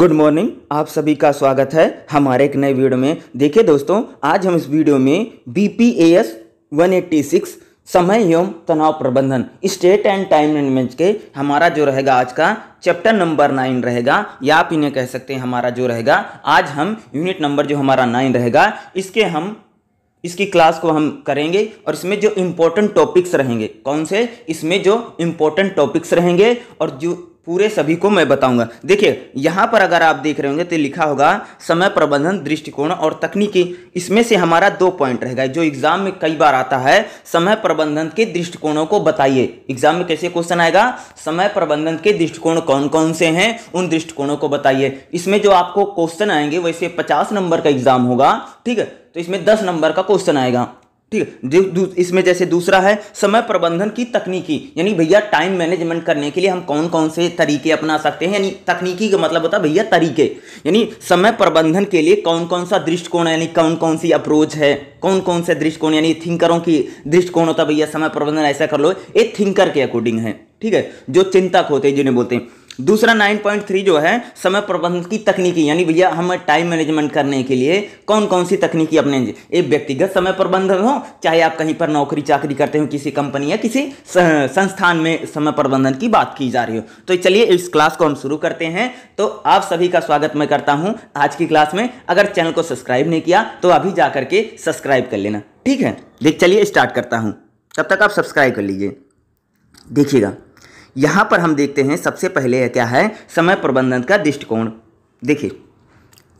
good morning आप सभी का स्वागत है हमारे एक नए वीडियो में देखिए दोस्तों आज हम इस वीडियो में B P A S one eighty six समय एवं तनाव प्रबंधन स्टेट एंड टाइम मैनेजमेंट के हमारा जो रहेगा आज का चैप्टर नंबर नाइन रहेगा या आप इन्हें कह सकते हैं हमारा जो रहेगा आज हम यूनिट नंबर जो हमारा नाइन रहेगा इसके हम इसकी क्लास को हम करेंगे और इसमें जो इम्पोर्टेंट टॉपिक्स रहेंगे कौन से इसमें जो इम्पोर्टेंट टॉपिक्स रहेंगे और जो पूरे सभी को मैं बताऊंगा देखिए यहाँ पर अगर आप देख रहे होंगे तो लिखा होगा समय प्रबंधन दृष्टिकोण और तकनीकी इसमें से हमारा दो पॉइंट रहेगा जो एग्जाम में कई बार आता है समय प्रबंधन के दृष्टिकोणों को बताइए एग्जाम में कैसे क्वेश्चन आएगा समय प्रबंधन के दृष्टिकोण कौन कौन से हैं उन दृष्टिकोणों को बताइए इसमें जो आपको क्वेश्चन आएंगे वैसे पचास नंबर का एग्जाम होगा ठीक है तो इसमें दस नंबर का क्वेश्चन आएगा ठीक है इसमें जैसे दूसरा है समय प्रबंधन की तकनीकी यानी भैया टाइम मैनेजमेंट करने के लिए हम कौन कौन से तरीके अपना सकते हैं यानी तकनीकी का मतलब होता है भैया तरीके यानी समय प्रबंधन के लिए कौन कौन सा दृष्टिकोण यानी कौन कौन सी अप्रोच है कौन कौन से दृष्टिकोण यानी थिंकरों की दृष्टिकोण होता है भैया समय प्रबंधन ऐसा कर लो ये थिंकर के अकॉर्डिंग है ठीक है जो चिंतक होते हैं जिन्हें बोलते हैं दूसरा 9.3 जो है समय प्रबंधन की तकनीकी यानी भैया हमें टाइम मैनेजमेंट करने के लिए कौन कौन सी तकनीकी अपने एक व्यक्तिगत समय प्रबंधन हो चाहे आप कहीं पर नौकरी चाकरी करते हो किसी कंपनी या किसी संस्थान में समय प्रबंधन की बात की जा रही हो तो चलिए इस क्लास को हम शुरू करते हैं तो आप सभी का स्वागत मैं करता हूँ आज की क्लास में अगर चैनल को सब्सक्राइब नहीं किया तो अभी जा करके सब्सक्राइब कर लेना ठीक है देख चलिए स्टार्ट करता हूँ तब तक आप सब्सक्राइब कर लीजिए देखिएगा यहाँ पर हम देखते हैं सबसे पहले है क्या है समय प्रबंधन का दृष्टिकोण देखिए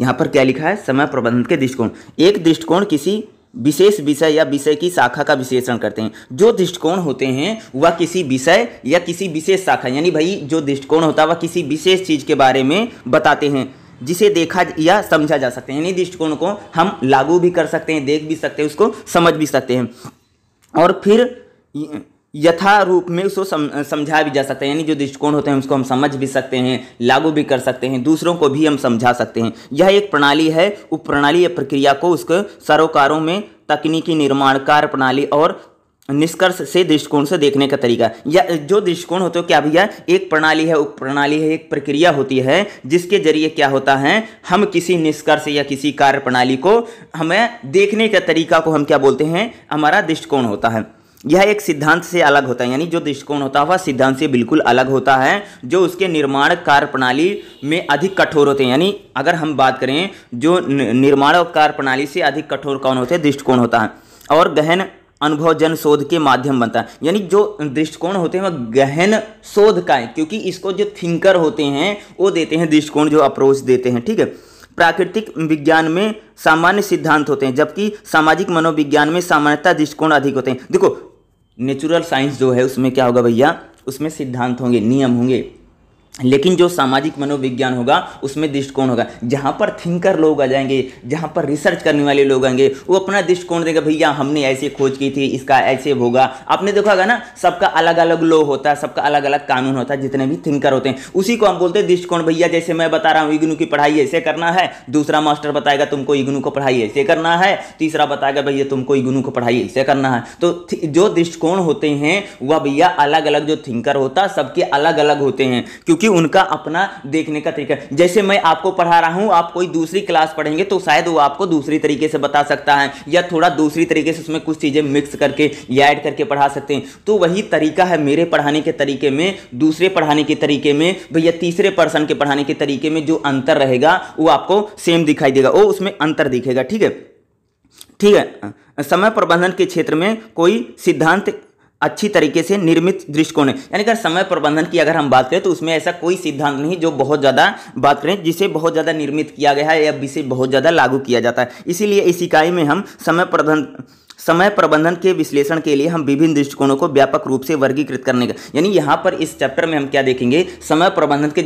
यहाँ पर क्या लिखा है समय प्रबंधन के दृष्टिकोण एक दृष्टिकोण किसी विशेष विषय या विषय की शाखा का विश्लेषण करते हैं जो दृष्टिकोण होते हैं वह किसी विषय या किसी विशेष शाखा यानी भाई जो दृष्टिकोण होता है वह किसी विशेष चीज़ के बारे में बताते हैं जिसे देखा या समझा जा सकते हैं यानी दृष्टिकोण को हम लागू भी कर सकते हैं देख भी सकते हैं उसको समझ भी सकते हैं और फिर यथा रूप में उसको समझा भी जा सकता है यानी जो दृष्टिकोण होते हैं उसको हम समझ भी सकते हैं लागू भी कर सकते हैं दूसरों को भी हम समझा सकते हैं यह एक प्रणाली है उप प्रणाली या प्रक्रिया को उसके सरोकारों में तकनीकी निर्माण कार्य प्रणाली और निष्कर्ष से दृष्टिकोण से देखने का तरीका या जो दृष्टिकोण होते हो क्या भैया एक प्रणाली है उप प्रणाली है एक प्रक्रिया होती है जिसके जरिए क्या होता है हम किसी निष्कर्ष या किसी कार्य प्रणाली को हमें देखने का तरीका को हम क्या बोलते हैं हमारा दृष्टिकोण होता है यह एक सिद्धांत से अलग होता है यानी जो दृष्टिकोण होता है वह सिद्धांत से बिल्कुल अलग होता है जो उसके निर्माण कार्य प्रणाली में अधिक कठोर होते हैं यानी अगर हम बात करें जो निर्माण कार्य प्रणाली से अधिक कठोर कौन होते हैं दृष्टिकोण होता है और गहन अनुभव जन शोध के माध्यम बनता है यानी जो दृष्टिकोण होते हैं वह गहन शोध का है क्योंकि इसको जो थिंकर होते हैं वो देते हैं दृष्टिकोण जो अप्रोच देते हैं ठीक है प्राकृतिक विज्ञान में सामान्य सिद्धांत होते हैं जबकि सामाजिक मनोविज्ञान में सामान्यता दृष्टिकोण अधिक होते हैं देखो नेचुरल साइंस जो है उसमें क्या होगा भैया उसमें सिद्धांत होंगे नियम होंगे लेकिन जो सामाजिक मनोविज्ञान होगा उसमें दृष्टिकोण होगा जहाँ पर थिंकर लोग आ जाएंगे जहाँ पर रिसर्च करने वाले लोग आएंगे वो अपना दृष्टिकोण देगा भैया हमने ऐसे खोज की थी इसका ऐसे होगा आपने देखा होगा ना सबका अलग अलग लो होता है सबका अलग अलग कानून होता है जितने भी थिंकर होते हैं उसी को हम बोलते हैं दृष्टिकोण भैया जैसे मैं बता रहा हूँ इग्नू की पढ़ाई ऐसे करना है दूसरा मास्टर बताएगा तुमको इग्नू को पढ़ाई ऐसे करना है तीसरा बताएगा भैया तुमको इग्नू को पढ़ाई ऐसे करना है तो जो दृष्टिकोण होते हैं वह भैया अलग अलग जो थिंकर होता है सबके अलग अलग होते हैं क्योंकि क्योंकि उनका अपना देखने का तरीका जैसे मैं आपको पढ़ा रहा हूँ आप कोई दूसरी क्लास पढ़ेंगे तो शायद वो आपको दूसरी तरीके से बता सकता है या थोड़ा दूसरी तरीके से उसमें कुछ चीज़ें मिक्स करके या ऐड करके पढ़ा सकते हैं तो वही तरीका है मेरे पढ़ाने के तरीके में दूसरे पढ़ाने के तरीके में भैया तीसरे पर्सन के पढ़ाने के तरीके में जो अंतर रहेगा वो आपको सेम दिखाई देगा वो उसमें अंतर दिखेगा ठीक है ठीक है समय प्रबंधन के क्षेत्र में कोई सिद्धांत अच्छी तरीके से निर्मित दृष्टिकोण है यानी कि समय प्रबंधन की अगर हम बात करें तो उसमें ऐसा कोई सिद्धांत नहीं जो बहुत ज़्यादा बात करें जिसे बहुत ज़्यादा निर्मित किया गया है या जिसे बहुत ज़्यादा लागू किया जाता है इसीलिए इस इकाई में हम समय प्रबंधन समय प्रबंधन के विश्लेषण के लिए हम विभिन्न दृष्टिकोणों को व्यापक रूप से वर्गीकृत करने का यानी यहाँ पर इस चैप्टर में हम क्या देखेंगे समय प्रबंधन के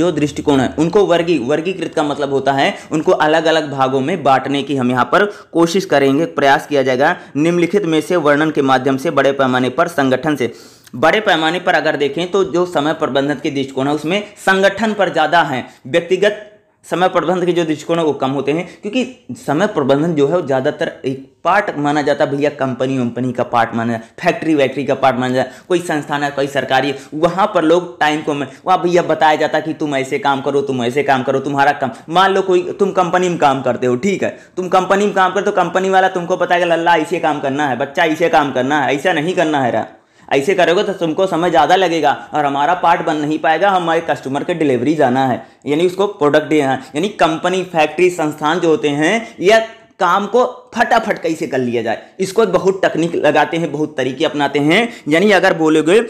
जो दृष्टिकोण है उनको वर्गी वर्गीकृत का मतलब होता है उनको अलग अलग भागों में बांटने की हम यहाँ पर कोशिश करेंगे प्रयास किया जाएगा निम्नलिखित में से वर्णन के माध्यम से बड़े पैमाने पर संगठन से बड़े पैमाने पर अगर देखें तो जो समय प्रबंधन के दृष्टिकोण है उसमें संगठन पर ज़्यादा है व्यक्तिगत समय प्रबंधन के जो दृष्टिकोण है वो कम होते हैं क्योंकि समय प्रबंधन जो है वो ज़्यादातर एक पार्ट माना जाता है भैया कंपनी वंपनी का पार्ट माना जाए फैक्ट्री वैक्ट्री का पार्ट माना जाए कोई संस्थान है कोई सरकारी वहाँ पर लोग टाइम को वहाँ भैया बताया जाता है कि तुम ऐसे काम करो तुम ऐसे काम करो तुम्हारा काम मान लो कोई तुम कंपनी में काम करते हो ठीक है तुम कंपनी में काम करते हो कंपनी वाला तुमको बताएगा लल्ला ऐसे काम करना है बच्चा ऐसे काम करना है ऐसा नहीं करना है रहा ऐसे करोगे तो तुमको समय ज़्यादा लगेगा और हमारा पार्ट बन नहीं पाएगा हमारे कस्टमर के डिलीवरी जाना है यानी उसको प्रोडक्ट देना है यानी कंपनी फैक्ट्री संस्थान जो होते हैं या काम को फटाफट कैसे कर लिया जाए इसको बहुत तकनीक लगाते हैं बहुत तरीके अपनाते हैं यानी अगर बोलोगे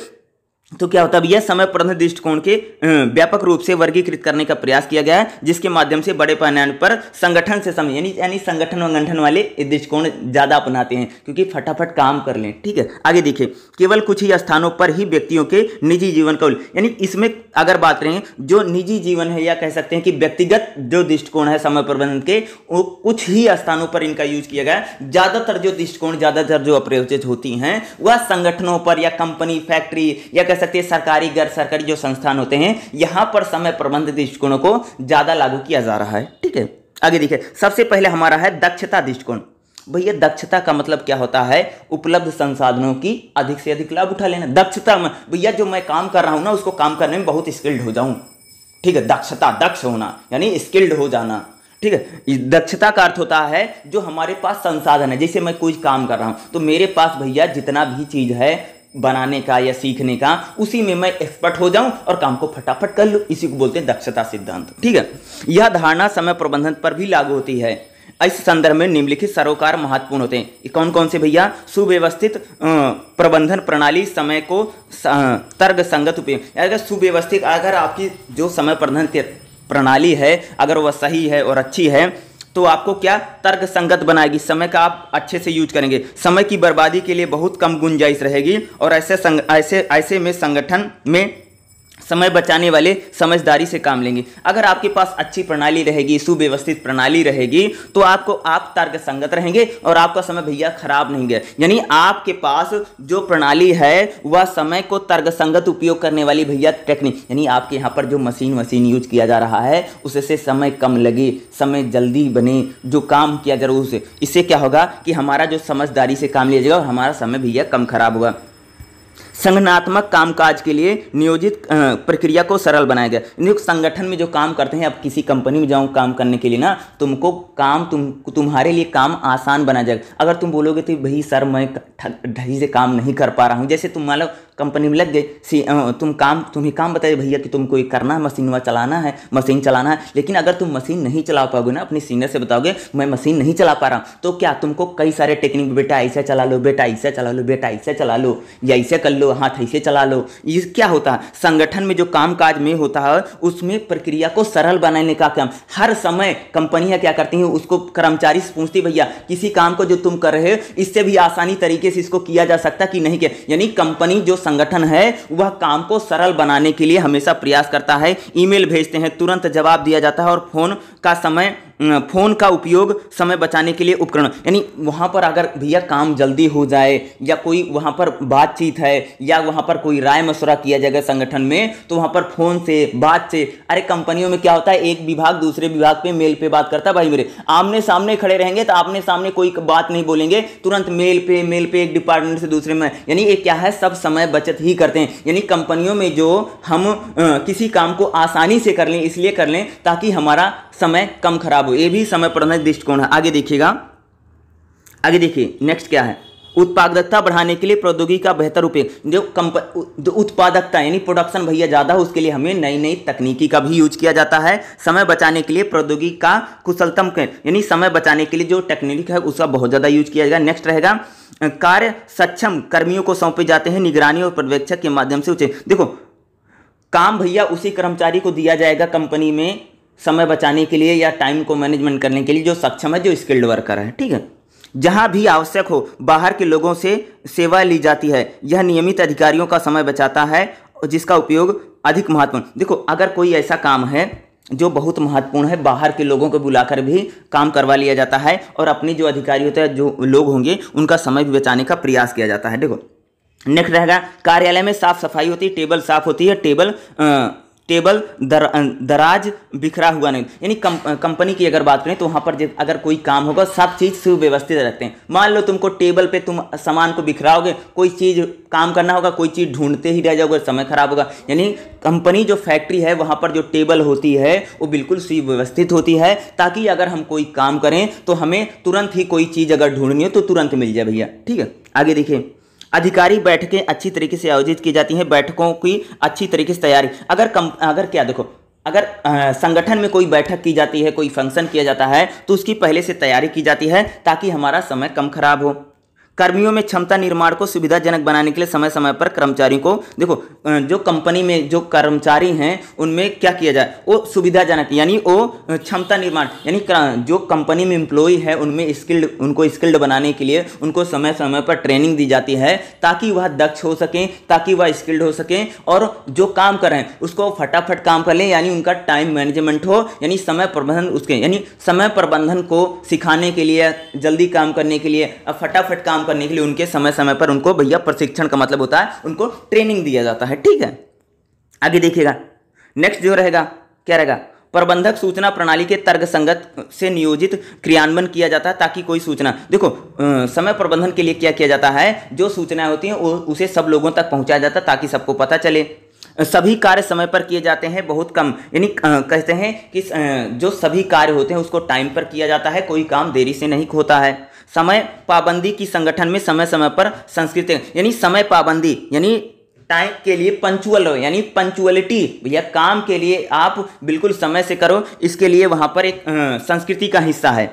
तो क्या होता है यह समय प्रबंध दृष्टिकोण के व्यापक रूप से वर्गीकृत करने का प्रयास किया गया है जिसके माध्यम से बड़े पैमाने पर संगठन से समय यानी यानी संगठन वंगठन वाले दृष्टिकोण ज़्यादा अपनाते हैं क्योंकि फटाफट काम कर लें ठीक है आगे देखिए केवल कुछ ही स्थानों पर ही व्यक्तियों के निजी जीवन का यानी इसमें अगर बात करें जो निजी जीवन है या कह सकते हैं कि व्यक्तिगत जो दृष्टिकोण है समय प्रबंधन के वो कुछ ही स्थानों पर इनका यूज किया गया ज़्यादातर जो दृष्टिकोण ज़्यादातर जो अप्रयोजित होती हैं वह संगठनों पर या कंपनी फैक्ट्री या सकते हैं सरकारी गैर सरकारी जो संस्थान होते हैं यहां पर समय प्रबंध दृष्टिकोणों को ज़्यादा लागू किया जा रहा है ठीक है आगे देखिए सबसे पहले हमारा है दक्षता दृष्टिकोण भैया दक्षता का मतलब क्या होता है उपलब्ध संसाधनों की अधिक से अधिक लाभ उठा लेना दक्षता में भैया जो मैं काम कर रहा हूं ना उसको काम करने में बहुत स्किल्ड हो जाऊं ठीक है दक्षता दक्ष होना यानी स्किल्ड हो जाना ठीक है दक्षता का अर्थ होता है जो हमारे पास संसाधन है जैसे मैं कुछ काम कर रहा हूं तो मेरे पास भैया जितना भी चीज़ है बनाने का या सीखने का उसी में मैं एक्सपर्ट हो जाऊं और काम को फटाफट कर लूँ इसी को बोलते हैं दक्षता सिद्धांत ठीक है यह धारणा समय प्रबंधन पर भी लागू होती है इस संदर्भ में निम्नलिखित सरोकार महत्वपूर्ण होते हैं कौन कौन से भैया सुव्यवस्थित प्रबंधन प्रणाली समय को तर्क संगत उपयोग अगर सुव्यवस्थित अगर आपकी जो समय प्रबंधन प्रणाली है अगर वह सही है और अच्छी है तो आपको क्या तर्क संगत बनाएगी समय का आप अच्छे से यूज करेंगे समय की बर्बादी के लिए बहुत कम गुंजाइश रहेगी और ऐसे ऐसे ऐसे में संगठन में समय बचाने वाले समझदारी से काम लेंगे अगर आपके पास अच्छी प्रणाली रहेगी सुव्यवस्थित प्रणाली रहेगी तो आपको आप तर्क संगत रहेंगे और आपका समय भैया खराब नहीं गया यानी आपके पास जो प्रणाली है वह समय को तर्क संगत उपयोग करने वाली भैया टेक्निक यानी आपके यहाँ पर जो मशीन वसीन यूज किया जा रहा है उससे समय कम लगे समय जल्दी बने जो काम किया जरूर से इससे क्या होगा कि हमारा जो समझदारी से काम लिया जाएगा और हमारा समय भैया कम खराब होगा संगठनात्मक कामकाज के लिए नियोजित प्रक्रिया को सरल बनाया गया नियुक्त संगठन में जो काम करते हैं अब किसी कंपनी में जाऊँ काम करने के लिए ना तुमको काम तुम तुम्हारे लिए काम आसान बना जाएगा अगर तुम बोलोगे तो भाई सर मैं ढही से काम नहीं कर पा रहा हूँ जैसे तुम मान लो कंपनी में लग गए सी तुम काम तुम्हें काम बताए भैया कि तुमको ये करना है मशीन वहाँ चलाना है मशीन चलाना है लेकिन अगर तुम मशीन नहीं चला पाओगे ना अपने सीनियर से बताओगे मैं मशीन नहीं चला पा रहा हूँ तो क्या तुमको कई सारे टेक्निक बेटा ऐसे चला लो बेटा ऐसे चला लो बेटा ऐसे चला लो या ऐसे कर लो हाथ ऐसे चला लो ये क्या होता है संगठन में जो काम काज में होता है उसमें प्रक्रिया को सरल बनाने का काम हर समय कंपनियाँ क्या करती हैं उसको कर्मचारी से पूछती भैया किसी काम को जो तुम कर रहे हो इससे भी आसानी तरीके से इसको किया जा सकता कि नहीं किया यानी कंपनी जो संगठन है वह काम को सरल बनाने के लिए हमेशा प्रयास करता है ईमेल भेजते हैं तुरंत जवाब दिया जाता है और फोन का समय फ़ोन का उपयोग समय बचाने के लिए उपकरण यानी वहाँ पर अगर भैया काम जल्दी हो जाए या कोई वहाँ पर बातचीत है या वहाँ पर कोई राय मशुरा किया जाएगा संगठन में तो वहाँ पर फ़ोन से बात से अरे कंपनियों में क्या होता है एक विभाग दूसरे विभाग पे मेल पे बात करता है भाई मेरे आमने सामने खड़े रहेंगे तो आपने सामने कोई बात नहीं बोलेंगे तुरंत मेल पे मेल पे एक डिपार्टमेंट से दूसरे में यानी एक क्या है सब समय बचत ही करते हैं यानी कंपनियों में जो हम किसी काम को आसानी से कर लें इसलिए कर लें ताकि हमारा समय कम खराब हो ये भी समय प्रबंधन दृष्टिकोण है आगे देखिएगा आगे देखिए नेक्स्ट क्या है उत्पादकता बढ़ाने के लिए प्रौद्योगिकी का बेहतर उपयोग जो कंप उत्पादकता यानी प्रोडक्शन भैया ज़्यादा हो उसके लिए हमें नई नई तकनीकी का भी यूज किया जाता है समय बचाने के लिए प्रौद्योगिकी का कुशलतम यानी समय बचाने के लिए जो टेक्निक है उसका बहुत ज़्यादा यूज किया जाएगा नेक्स्ट रहेगा कार्य सक्षम कर्मियों को सौंपे जाते हैं निगरानी और पर्यवेक्षक के माध्यम से उचित देखो काम भैया उसी कर्मचारी को दिया जाएगा कंपनी में समय बचाने के लिए या टाइम को मैनेजमेंट करने के लिए जो सक्षम है जो स्किल्ड वर्कर है ठीक है जहाँ भी आवश्यक हो बाहर के लोगों से सेवा ली जाती है यह नियमित अधिकारियों का समय बचाता है जिसका उपयोग अधिक महत्वपूर्ण देखो अगर कोई ऐसा काम है जो बहुत महत्वपूर्ण है बाहर के लोगों को बुलाकर भी काम करवा लिया जाता है और अपने जो अधिकारी होते हैं जो लोग होंगे उनका समय भी बचाने का प्रयास किया जाता है देखो नेक्स्ट रहेगा कार्यालय में साफ सफाई होती है टेबल साफ होती है टेबल आ, टेबल दर, दराज बिखरा हुआ नहीं यानी कम, कंपनी की अगर बात करें तो वहाँ पर अगर कोई काम होगा सब चीज़ सुव्यवस्थित रखते हैं मान लो तुमको टेबल पे तुम सामान को बिखराओगे कोई चीज़ काम करना होगा कोई चीज़ ढूंढते ही रह जाओगे समय खराब होगा यानी कंपनी जो फैक्ट्री है वहाँ पर जो टेबल होती है वो बिल्कुल सुव्यवस्थित होती है ताकि अगर हम कोई काम करें तो हमें तुरंत ही कोई चीज़ अगर ढूंढनी हो तो तुरंत मिल जाए भैया ठीक है आगे देखिए अधिकारी बैठकें अच्छी तरीके से आयोजित की जाती हैं बैठकों की अच्छी तरीके से तैयारी अगर कम अगर क्या देखो अगर संगठन में कोई बैठक की जाती है कोई फंक्शन किया जाता है तो उसकी पहले से तैयारी की जाती है ताकि हमारा समय कम खराब हो कर्मियों में क्षमता निर्माण को सुविधाजनक बनाने के लिए समय समय पर कर्मचारियों को देखो जो कंपनी में जो कर्मचारी हैं उनमें क्या किया जाए वो सुविधाजनक यानी वो क्षमता निर्माण यानी जो कंपनी में इंप्लॉई है उनमें स्किल्ड उनको स्किल्ड बनाने के लिए उनको समय समय पर ट्रेनिंग दी जाती है ताकि वह दक्ष हो सकें ताकि वह स्किल्ड हो सकें और जो काम करें उसको फटाफट काम कर लें यानी उनका टाइम मैनेजमेंट हो यानी समय प्रबंधन उसके यानी समय प्रबंधन को सिखाने के लिए जल्दी काम करने के लिए फटाफट काम करने के लिए उनके समय समय पर उनको भैया प्रशिक्षण का मतलब होता है उनको ट्रेनिंग दिया जाता है ठीक है आगे देखिएगा नेक्स्ट जो रहेगा क्या रहेगा प्रबंधक सूचना प्रणाली के तर्क संगत से नियोजित क्रियान्वयन किया जाता है ताकि कोई सूचना देखो समय प्रबंधन के लिए क्या किया जाता है जो सूचनाएं होती हैं उसे सब लोगों तक पहुंचाया जाता है ताकि सबको पता चले सभी कार्य समय पर किए जाते हैं बहुत कम यानी कहते हैं कि जो सभी कार्य होते हैं उसको टाइम पर किया जाता है कोई काम देरी से नहीं होता है समय पाबंदी की संगठन में समय समय पर संस्कृति यानी समय पाबंदी यानी टाइम के लिए पंचुअल हो यानी पंचुअलिटी भैया काम के लिए आप बिल्कुल समय से करो इसके लिए वहाँ पर एक संस्कृति का हिस्सा है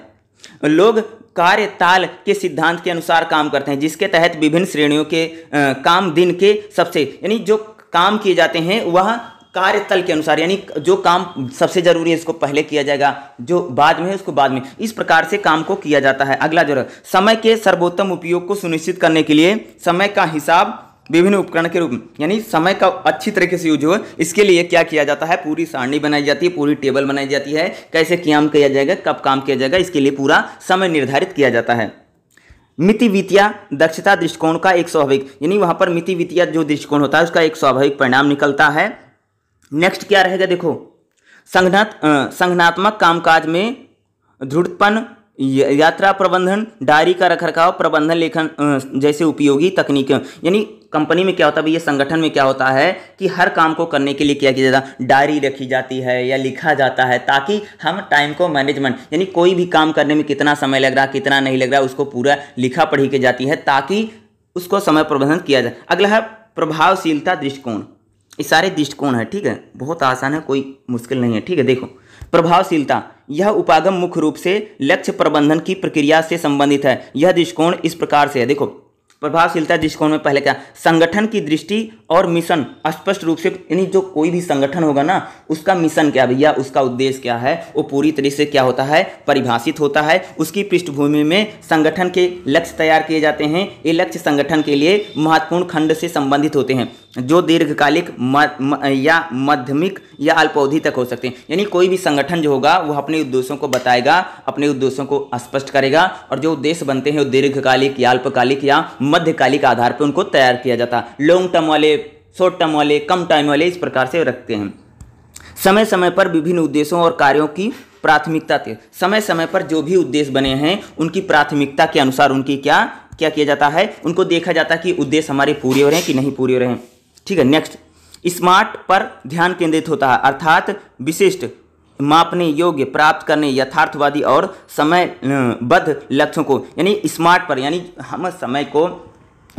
लोग कार्य ताल के सिद्धांत के अनुसार काम करते हैं जिसके तहत विभिन्न श्रेणियों के आ, काम दिन के सबसे यानी जो काम किए जाते हैं वह कार्यतल के अनुसार यानी जो काम सबसे जरूरी है इसको पहले किया जाएगा जो बाद में है उसको बाद में इस प्रकार से काम को किया जाता है अगला जो समय के सर्वोत्तम उपयोग को सुनिश्चित करने के लिए समय का हिसाब विभिन्न उपकरण के रूप में यानी समय का अच्छी तरीके से यूज हो इसके लिए क्या किया जाता है पूरी सारणी बनाई जाती है पूरी टेबल बनाई जाती है कैसे क्या किया जाएगा कब काम किया जाएगा इसके लिए पूरा समय निर्धारित किया जाता है मिति वित्तीय दक्षता दृष्टिकोण का एक स्वाभाविक यानी वहाँ पर मिति वित्तीय जो दृष्टिकोण होता है उसका एक स्वाभाविक परिणाम निकलता है नेक्स्ट क्या रहेगा देखो संगठनात् संघनात्मक कामकाज में ध्रुतपन यात्रा प्रबंधन डायरी का रखरखाव प्रबंधन लेखन जैसे उपयोगी तकनीक यानी कंपनी में क्या होता है भैया संगठन में क्या होता है कि हर काम को करने के लिए क्या किया जाता है डायरी रखी जाती है या लिखा जाता है ताकि हम टाइम को मैनेजमेंट यानी कोई भी काम करने में कितना समय लग रहा कितना नहीं लग रहा उसको पूरा लिखा पढ़ी के जाती है ताकि उसको समय प्रबंधन किया जाए अगला है प्रभावशीलता दृष्टिकोण ये सारे दृष्टिकोण है ठीक है बहुत आसान है कोई मुश्किल नहीं है ठीक है देखो प्रभावशीलता यह उपागम मुख्य रूप से लक्ष्य प्रबंधन की प्रक्रिया से संबंधित है यह दृष्टिकोण इस प्रकार से है देखो प्रभावशीलता दृष्टिकोण में पहले क्या संगठन की दृष्टि और मिशन स्पष्ट रूप से यानी जो कोई भी संगठन होगा ना उसका मिशन क्या भैया उसका उद्देश्य क्या है वो पूरी तरह से क्या होता है परिभाषित होता है उसकी पृष्ठभूमि में संगठन के लक्ष्य तैयार किए जाते हैं ये लक्ष्य संगठन के लिए महत्वपूर्ण खंड से संबंधित होते हैं जो दीर्घकालिक या माध्यमिक या अल्पावधि तक हो सकते हैं यानी कोई भी संगठन जो होगा वह अपने उद्देश्यों को बताएगा अपने उद्देश्यों को स्पष्ट करेगा और जो उद्देश्य बनते हैं वो दीर्घकालिक या अल्पकालिक या मध्यकालिक आधार पर उनको तैयार किया जाता है लॉन्ग टर्म वाले शॉर्ट टर्म वाले कम टाइम वाले इस प्रकार से रखते हैं समय समय पर विभिन्न उद्देश्यों और कार्यों की प्राथमिकता थे समय समय पर जो भी उद्देश्य बने हैं उनकी प्राथमिकता के अनुसार उनकी क्या क्या किया जाता है उनको देखा जाता है कि उद्देश्य हमारे पूरे हो रहे हैं कि नहीं पूरे हो रहे हैं ठीक है नेक्स्ट स्मार्ट पर ध्यान केंद्रित होता है अर्थात विशिष्ट मापने योग्य प्राप्त करने यथार्थवादी और समयबद्ध लक्ष्यों को यानी स्मार्ट पर यानी हम समय को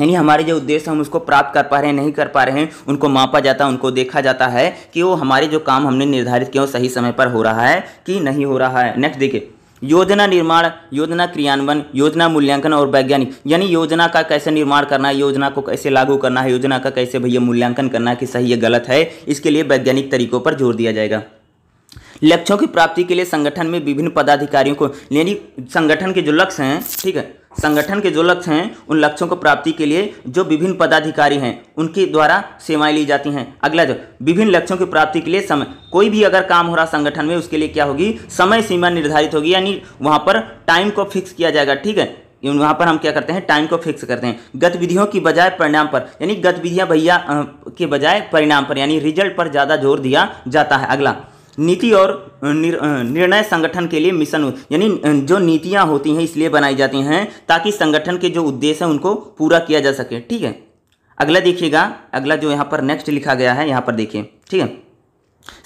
यानी हमारे जो उद्देश्य हम उसको प्राप्त कर पा रहे हैं नहीं कर पा रहे हैं उनको मापा जाता है उनको देखा जाता है कि वो हमारे जो काम हमने निर्धारित किया सही समय पर हो रहा है कि नहीं हो रहा है नेक्स्ट देखिए योजना निर्माण योजना क्रियान्वयन योजना मूल्यांकन और वैज्ञानिक यानी योजना का कैसे निर्माण करना है योजना को कैसे लागू करना है योजना का कैसे भैया मूल्यांकन करना है कि सही है गलत है इसके लिए वैज्ञानिक तरीकों पर जोर दिया जाएगा लक्ष्यों की प्राप्ति के लिए संगठन में विभिन्न पदाधिकारियों को यानी संगठन के जो लक्ष्य हैं ठीक है संगठन के जो लक्ष्य हैं उन लक्ष्यों को प्राप्ति के लिए जो विभिन्न पदाधिकारी हैं उनके द्वारा सेवाएं ली जाती हैं अगला जो विभिन्न लक्ष्यों की प्राप्ति के लिए समय कोई भी अगर काम हो रहा संगठन में उसके लिए क्या होगी समय सीमा निर्धारित होगी यानी वहाँ पर टाइम को फिक्स किया जाएगा ठीक है वहाँ पर हम क्या करते हैं टाइम को फिक्स करते हैं गतिविधियों की बजाय परिणाम पर यानी गतिविधियाँ भैया के बजाय परिणाम पर यानी रिजल्ट पर ज़्यादा जोर दिया जाता है अगला नीति और निर्णय संगठन के लिए मिशन यानी जो नीतियाँ होती हैं इसलिए बनाई जाती हैं ताकि संगठन के जो उद्देश्य हैं उनको पूरा किया जा सके ठीक है अगला देखिएगा अगला जो यहाँ पर नेक्स्ट लिखा गया है यहाँ पर देखिए ठीक है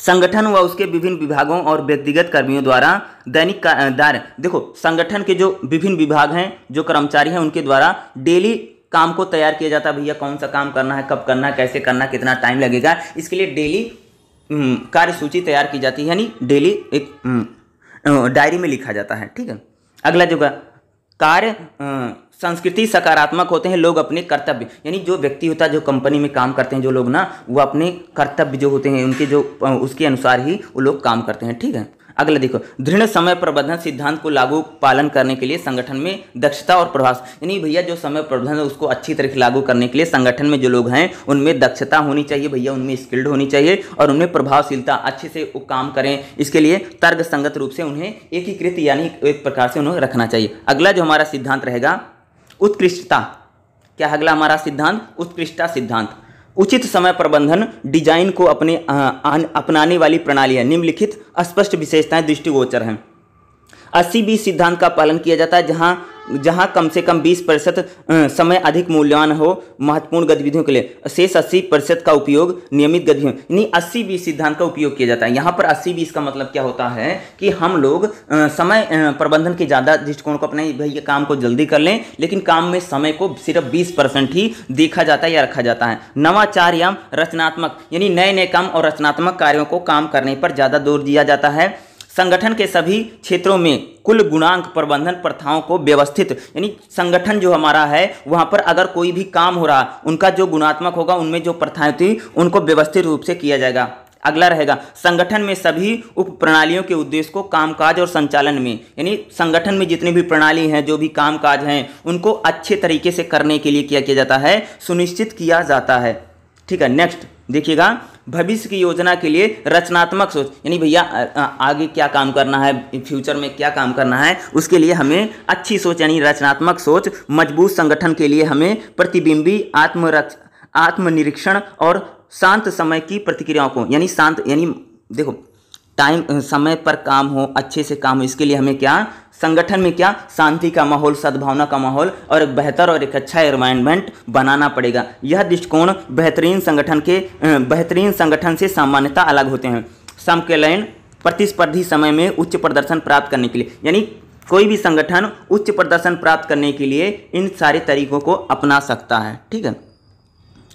संगठन व उसके विभिन्न विभागों और व्यक्तिगत कर्मियों द्वारा दैनिक कार्य देखो संगठन के जो विभिन्न विभाग हैं जो कर्मचारी हैं उनके द्वारा डेली काम को तैयार किया जाता है भैया कौन सा काम करना है कब करना है कैसे करना कितना टाइम लगेगा इसके लिए डेली हम्म, कार्य सूची तैयार की जाती है यानी डेली एक हम्म, डायरी में लिखा जाता है ठीक है अगला जो कार्य संस्कृति सकारात्मक होते हैं लोग अपने कर्तव्य यानी जो व्यक्ति होता है जो कंपनी में काम करते हैं जो लोग ना वो अपने कर्तव्य जो होते हैं उनके जो उसके अनुसार ही वो लोग काम करते हैं ठीक है अगला देखो दृढ़ समय प्रबंधन सिद्धांत को लागू पालन करने के लिए संगठन में दक्षता और प्रभाव यानी भैया जो समय प्रबंधन है उसको अच्छी तरह से लागू करने के लिए संगठन में जो लोग हैं उनमें दक्षता होनी चाहिए भैया उनमें स्किल्ड होनी चाहिए और उनमें प्रभावशीलता अच्छे से वो काम करें इसके लिए तर्क संगत रूप से उन्हें एकीकृत यानी एक प्रकार से उन्हें रखना चाहिए अगला जो हमारा सिद्धांत रहेगा उत्कृष्टता क्या अगला हमारा सिद्धांत उत्कृष्टता सिद्धांत उचित समय प्रबंधन डिजाइन को अपने अपनाने वाली है निम्नलिखित स्पष्ट विशेषताएं दृष्टिगोचर हैं अस्सी बीस सिद्धांत का पालन किया जाता है जहां जहाँ कम से कम 20 प्रतिशत समय अधिक मूल्यवान हो महत्वपूर्ण गतिविधियों के लिए शेष अस्सी प्रतिशत का उपयोग नियमित गतिविधियों यानी अस्सी बीस सिद्धांत का उपयोग किया जाता है यहाँ पर अस्सी बीस का मतलब क्या होता है कि हम लोग समय प्रबंधन के ज़्यादा दृष्टिकोण को अपने ये काम को जल्दी कर लें लेकिन काम में समय को सिर्फ बीस परसेंट ही देखा जाता है या रखा जाता है नवाचार या रचनात्मक यानी नए नए काम और रचनात्मक कार्यों को काम करने पर ज़्यादा जोर दिया जाता है संगठन के सभी क्षेत्रों में कुल गुणांक प्रबंधन प्रथाओं को व्यवस्थित यानी संगठन जो हमारा है वहाँ पर अगर कोई भी काम हो रहा उनका जो गुणात्मक होगा उनमें जो प्रथाएं थी उनको व्यवस्थित रूप से किया जाएगा अगला रहेगा संगठन में सभी उप प्रणालियों के उद्देश्य को कामकाज और संचालन में यानी संगठन में जितनी भी प्रणाली हैं जो भी कामकाज हैं उनको अच्छे तरीके से करने के लिए किया किया जाता है सुनिश्चित किया जाता है ठीक है नेक्स्ट देखिएगा भविष्य की योजना के लिए रचनात्मक सोच यानी भैया आगे क्या काम करना है फ्यूचर में क्या काम करना है उसके लिए हमें अच्छी सोच यानी रचनात्मक सोच मजबूत संगठन के लिए हमें प्रतिबिंबी आत्मरक्ष आत्मनिरीक्षण और शांत समय की प्रतिक्रियाओं को यानी शांत यानी देखो टाइम समय पर काम हो अच्छे से काम हो इसके लिए हमें क्या संगठन में क्या शांति का माहौल सद्भावना का माहौल और एक बेहतर और एक अच्छा एनवायरमेंट बनाना पड़ेगा यह दृष्टिकोण बेहतरीन संगठन के बेहतरीन संगठन से सामान्यता अलग होते हैं समकालीन प्रतिस्पर्धी समय में उच्च प्रदर्शन प्राप्त करने के लिए यानी कोई भी संगठन उच्च प्रदर्शन प्राप्त करने के लिए इन सारे तरीकों को अपना सकता है ठीक है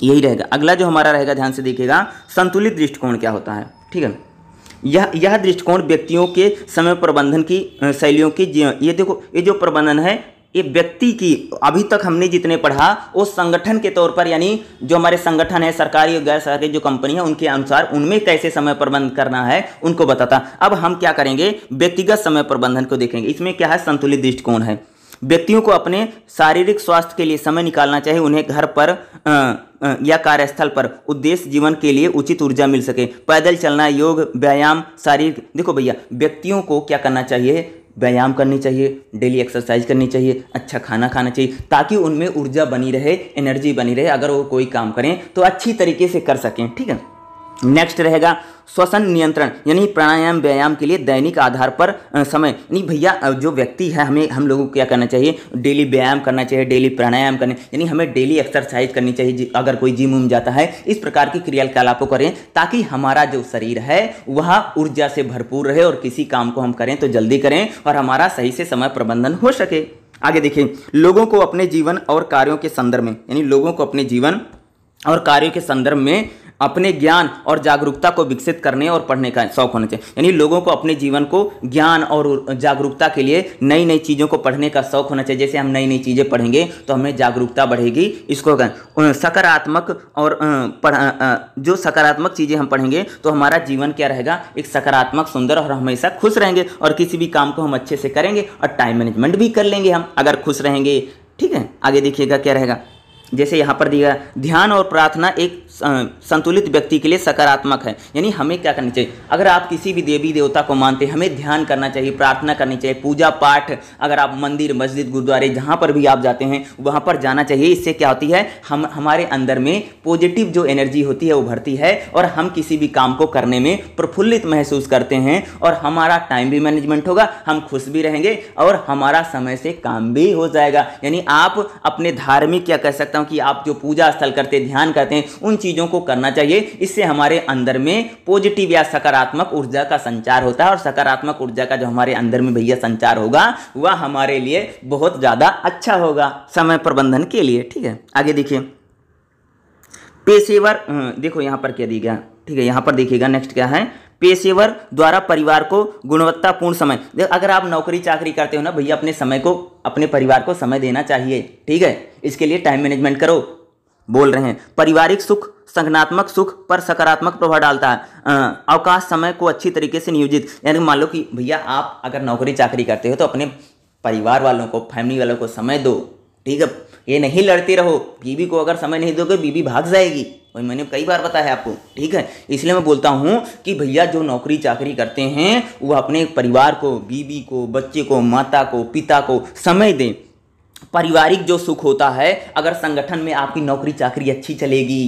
यही रहेगा अगला जो हमारा रहेगा ध्यान से देखिएगा संतुलित दृष्टिकोण क्या होता है ठीक है यह यह दृष्टिकोण व्यक्तियों के समय प्रबंधन की शैलियों की ये देखो ये जो प्रबंधन है ये व्यक्ति की अभी तक हमने जितने पढ़ा वो संगठन के तौर पर यानी जो हमारे संगठन है सरकारी और गैर सरकारी जो कंपनी है उनके अनुसार उनमें कैसे समय प्रबंध करना है उनको बताता अब हम क्या करेंगे व्यक्तिगत समय प्रबंधन को देखेंगे इसमें क्या है संतुलित दृष्टिकोण है व्यक्तियों को अपने शारीरिक स्वास्थ्य के लिए समय निकालना चाहिए उन्हें घर पर या कार्यस्थल पर उद्देश्य जीवन के लिए उचित ऊर्जा मिल सके पैदल चलना योग व्यायाम शारीरिक देखो भैया व्यक्तियों को क्या करना चाहिए व्यायाम करनी चाहिए डेली एक्सरसाइज करनी चाहिए अच्छा खाना खाना चाहिए ताकि उनमें ऊर्जा बनी रहे एनर्जी बनी रहे अगर वो कोई काम करें तो अच्छी तरीके से कर सकें ठीक है नेक्स्ट रहेगा श्वसन नियंत्रण यानी प्राणायाम व्यायाम के लिए दैनिक आधार पर समय यानी भैया जो व्यक्ति है हमें हम लोगों को क्या करना चाहिए डेली व्यायाम करना चाहिए डेली प्राणायाम करने यानी हमें डेली एक्सरसाइज करनी चाहिए अगर कोई जिम उम जाता है इस प्रकार की क्रियाकलापों करें ताकि हमारा जो शरीर है वह ऊर्जा से भरपूर रहे और किसी काम को हम करें तो जल्दी करें और हमारा सही से समय प्रबंधन हो सके आगे देखें लोगों को अपने जीवन और कार्यों के संदर्भ में यानी लोगों को अपने जीवन और कार्यों के संदर्भ में अपने ज्ञान और जागरूकता को विकसित करने और पढ़ने का शौक होना चाहिए यानी लोगों को अपने जीवन को ज्ञान और जागरूकता के लिए नई नई चीज़ों को पढ़ने का शौक होना चाहिए जैसे हम नई नई चीज़ें पढ़ेंगे तो हमें जागरूकता बढ़ेगी इसको सकारात्मक और जो सकारात्मक चीज़ें हम पढ़ेंगे तो हमारा जीवन क्या रहेगा एक सकारात्मक सुंदर और हमेशा खुश रहेंगे और किसी भी काम को हम अच्छे से करेंगे और टाइम मैनेजमेंट भी कर लेंगे हम अगर खुश रहेंगे ठीक है आगे देखिएगा क्या रहेगा जैसे यहाँ पर दिया ध्यान और प्रार्थना एक संतुलित व्यक्ति के लिए सकारात्मक है यानी हमें क्या करनी चाहिए अगर आप किसी भी देवी देवता को मानते हैं हमें ध्यान करना चाहिए प्रार्थना करनी चाहिए पूजा पाठ अगर आप मंदिर मस्जिद गुरुद्वारे जहाँ पर भी आप जाते हैं वहाँ पर जाना चाहिए इससे क्या होती है हम हमारे अंदर में पॉजिटिव जो एनर्जी होती है वो भरती है और हम किसी भी काम को करने में प्रफुल्लित महसूस करते हैं और हमारा टाइम भी मैनेजमेंट होगा हम खुश भी रहेंगे और हमारा समय से काम भी हो जाएगा यानी आप अपने धार्मिक क्या कह सकते सकता हूँ कि आप जो पूजा स्थल करते ध्यान करते हैं उन चीज़ों को करना चाहिए इससे हमारे अंदर में पॉजिटिव या सकारात्मक ऊर्जा का संचार होता है और सकारात्मक ऊर्जा का जो हमारे अंदर में भैया संचार होगा वह हमारे लिए बहुत ज़्यादा अच्छा होगा समय प्रबंधन के लिए ठीक है आगे देखिए पेशेवर देखो यहाँ पर क्या दी गया ठीक है यहाँ पर देखिएगा नेक्स्ट क्या है पेशेवर द्वारा परिवार को गुणवत्तापूर्ण समय देख अगर आप नौकरी चाकरी करते हो ना भैया अपने समय को अपने परिवार को समय देना चाहिए ठीक है इसके लिए टाइम मैनेजमेंट करो बोल रहे हैं पारिवारिक सुख संगनात्मक सुख पर सकारात्मक प्रभाव डालता है अवकाश समय को अच्छी तरीके से नियोजित यानी मान लो कि भैया आप अगर नौकरी चाकरी करते हो तो अपने परिवार वालों को फैमिली वालों को समय दो ठीक है ये नहीं लड़ते रहो बीबी को अगर समय नहीं दोगे बीबी भाग जाएगी वही मैंने कई बार बताया आपको ठीक है इसलिए मैं बोलता हूँ कि भैया जो नौकरी चाकरी करते हैं वो अपने परिवार को बीबी को बच्चे को माता को पिता को समय दें पारिवारिक जो सुख होता है अगर संगठन में आपकी नौकरी चाकरी अच्छी चलेगी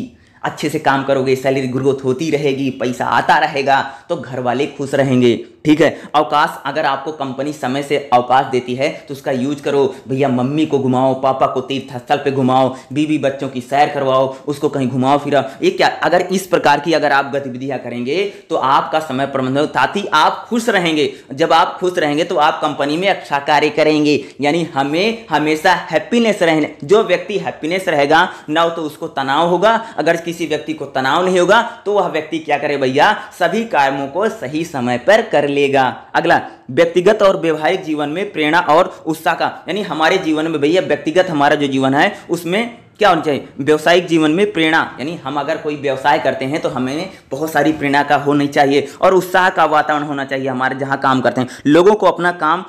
अच्छे से काम करोगे सैलरी ग्रोथ होती रहेगी पैसा आता रहेगा तो घर वाले खुश रहेंगे ठीक है अवकाश अगर आपको कंपनी समय से अवकाश देती है तो उसका यूज करो भैया मम्मी को घुमाओ पापा को तीर्थ स्थल पे घुमाओ बीवी बच्चों की सैर करवाओ उसको कहीं घुमाओ फिराओ ये क्या अगर इस प्रकार की अगर आप गतिविधियां करेंगे तो आपका समय प्रबंधन साथ ही आप खुश रहेंगे जब आप खुश रहेंगे तो आप कंपनी में अच्छा कार्य करेंगे यानी हमें हमेशा हैप्पीनेस रहने जो व्यक्ति हैप्पीनेस रहेगा ना तो उसको तनाव होगा अगर किसी व्यक्ति को तनाव नहीं होगा तो वह व्यक्ति क्या करे भैया सभी कार्यों को सही समय पर कर लेगा अगला व्यक्तिगत और व्यवहारिक जीवन में प्रेरणा और उत्साह का यानी हमारे जीवन में भैया व्यक्तिगत हमारा जो जीवन है उसमें क्या होना चाहिए व्यवसायिक जीवन में प्रेरणा यानी हम अगर कोई व्यवसाय करते हैं तो हमें बहुत सारी प्रेरणा का होनी चाहिए और उत्साह का वातावरण होना चाहिए हमारे जहाँ काम करते हैं लोगों को अपना काम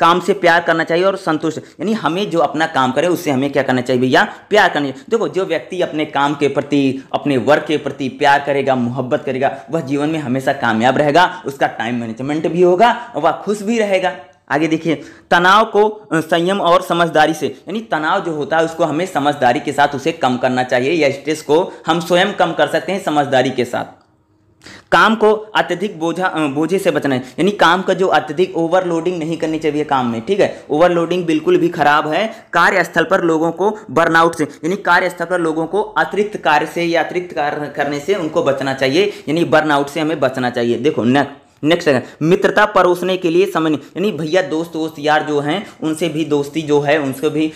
काम से प्यार करना चाहिए और संतुष्ट यानी हमें जो अपना काम करे उससे हमें क्या करना चाहिए भैया प्यार करना चाहिए देखो जो व्यक्ति अपने काम के प्रति अपने वर्क के प्रति प्यार करेगा मोहब्बत करेगा वह जीवन में हमेशा कामयाब रहेगा उसका टाइम मैनेजमेंट भी होगा वह खुश भी रहेगा आगे देखिए तनाव को संयम और समझदारी से यानी तनाव जो होता है उसको हमें समझदारी के साथ उसे कम करना चाहिए या स्ट्रेस को हम स्वयं कम कर सकते हैं समझदारी के साथ काम को अत्यधिक बोझा बोझे से बचना है यानी काम का जो अत्यधिक ओवरलोडिंग नहीं करनी चाहिए काम में ठीक है ओवरलोडिंग बिल्कुल भी खराब है कार्यस्थल पर लोगों को बर्नआउट से यानी कार्यस्थल पर लोगों को अतिरिक्त कार्य से या अतिरिक्त कार्य करने से उनको बचना चाहिए यानी बर्नआउट से हमें बचना चाहिए देखो नेक्स्ट नेक्स्ट है मित्रता परोसने के लिए समझ यानी भैया दोस्त दोस्त यार जो हैं उनसे भी दोस्ती जो है उनको भी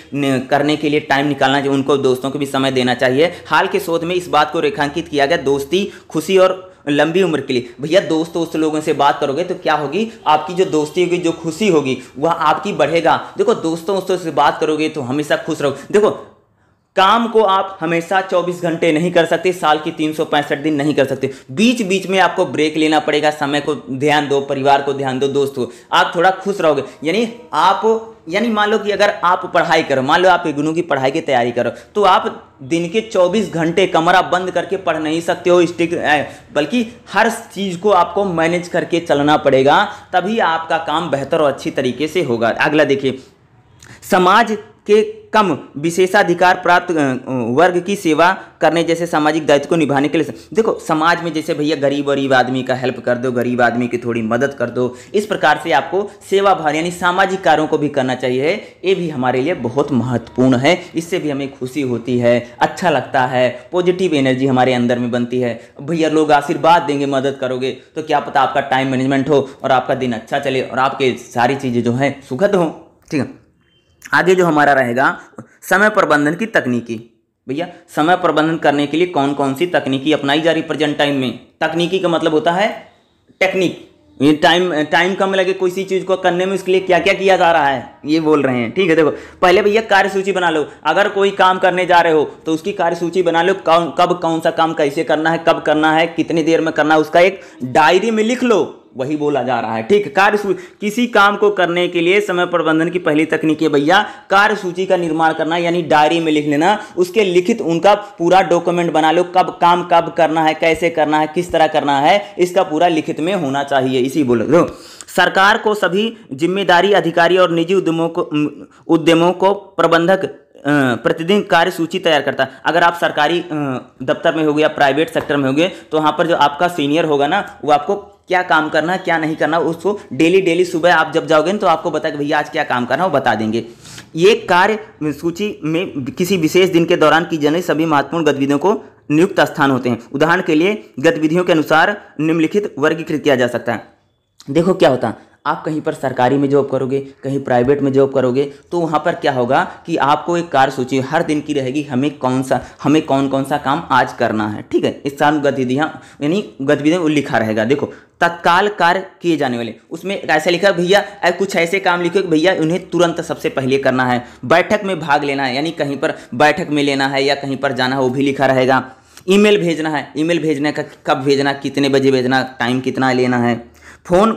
करने के लिए टाइम निकालना चाहिए उनको दोस्तों को भी समय देना चाहिए हाल के शोध में इस बात को रेखांकित किया गया दोस्ती खुशी और लंबी उम्र के लिए भैया दोस्त दोस्त लोगों से बात करोगे तो क्या होगी आपकी जो दोस्ती होगी जो खुशी होगी वह आपकी बढ़ेगा देखो दोस्तों दोस्तों से बात करोगे तो हमेशा खुश रहोगे देखो काम को आप हमेशा 24 घंटे नहीं कर सकते साल की तीन दिन नहीं कर सकते बीच बीच में आपको ब्रेक लेना पड़ेगा समय को ध्यान दो परिवार को ध्यान दो दोस्तों आप थोड़ा खुश रहोगे यानी आप यानी मान लो कि अगर आप पढ़ाई करो मान लो आप इग्नू की पढ़ाई की तैयारी करो तो आप दिन के 24 घंटे कमरा बंद करके पढ़ नहीं सकते हो स्टिक बल्कि हर चीज़ को आपको मैनेज करके चलना पड़ेगा तभी आपका काम बेहतर और अच्छी तरीके से होगा अगला देखिए समाज के कम विशेषाधिकार प्राप्त वर्ग की सेवा करने जैसे सामाजिक दायित्व को निभाने के लिए देखो समाज में जैसे भैया गरीब गरीब आदमी का हेल्प कर दो गरीब आदमी की थोड़ी मदद कर दो इस प्रकार से आपको सेवा भाव यानी सामाजिक कार्यों को भी करना चाहिए ये भी हमारे लिए बहुत महत्वपूर्ण है इससे भी हमें खुशी होती है अच्छा लगता है पॉजिटिव एनर्जी हमारे अंदर में बनती है भैया लोग आशीर्वाद देंगे मदद करोगे तो क्या पता आपका टाइम मैनेजमेंट हो और आपका दिन अच्छा चले और आपके सारी चीज़ें जो हैं सुखद हों ठीक है आगे जो हमारा रहेगा समय प्रबंधन की तकनीकी भैया समय प्रबंधन करने के लिए कौन कौन सी तकनीकी अपनाई जा रही प्रेजेंट टाइम में तकनीकी का मतलब होता है टेक्निक ये टाइम टाइम कम लगे कोई सी चीज़ को करने में उसके लिए क्या क्या किया जा रहा है ये बोल रहे हैं ठीक है देखो पहले भैया कार्य सूची बना लो अगर कोई काम करने जा रहे हो तो उसकी कार्यसूची बना लो कौन कब कौन सा काम कैसे करना है कब करना है कितनी देर में करना है उसका एक डायरी में लिख लो वही बोला जा रहा है ठीक कार्य किसी काम को करने के लिए समय प्रबंधन की पहली तकनीक है भैया कार्य सूची का निर्माण करना यानी डायरी में लिख लेना उसके लिखित उनका पूरा डॉक्यूमेंट बना लो कब काम कब करना है कैसे करना है किस तरह करना है इसका पूरा लिखित में होना चाहिए इसी बोल दो सरकार को सभी जिम्मेदारी अधिकारी और निजी उद्यमों को उद्यमों को प्रबंधक प्रतिदिन कार्य सूची तैयार करता है अगर आप सरकारी दफ्तर में हो या प्राइवेट सेक्टर में हो गए तो वहाँ पर जो आपका सीनियर होगा ना वो आपको क्या काम करना है क्या नहीं करना उसको डेली डेली सुबह आप जब जाओगे तो आपको बता कि भैया आज क्या काम करना है वो बता देंगे ये कार्य सूची में किसी विशेष दिन के दौरान की जाने सभी महत्वपूर्ण गतिविधियों को नियुक्त स्थान होते हैं उदाहरण के लिए गतिविधियों के अनुसार निम्नलिखित वर्गीकृत किया जा सकता है देखो क्या होता है आप कहीं पर सरकारी में जॉब करोगे कहीं प्राइवेट में जॉब करोगे तो वहाँ पर क्या होगा कि आपको एक कार्य सूची हर दिन की रहेगी हमें कौन सा हमें कौन कौन सा काम आज करना है ठीक है इस साल गतिविधियाँ यानी गतिविधियाँ लिखा रहेगा देखो तत्काल कार्य किए जाने वाले उसमें ऐसा लिखा भैया कुछ ऐसे काम लिखे कि भैया उन्हें तुरंत सबसे पहले करना है बैठक में भाग लेना है यानी कहीं पर बैठक में लेना है या कहीं पर जाना है वो भी लिखा रहेगा ईमेल भेजना है ईमेल भेजने का कब भेजना कितने बजे भेजना टाइम कितना लेना है फ़ोन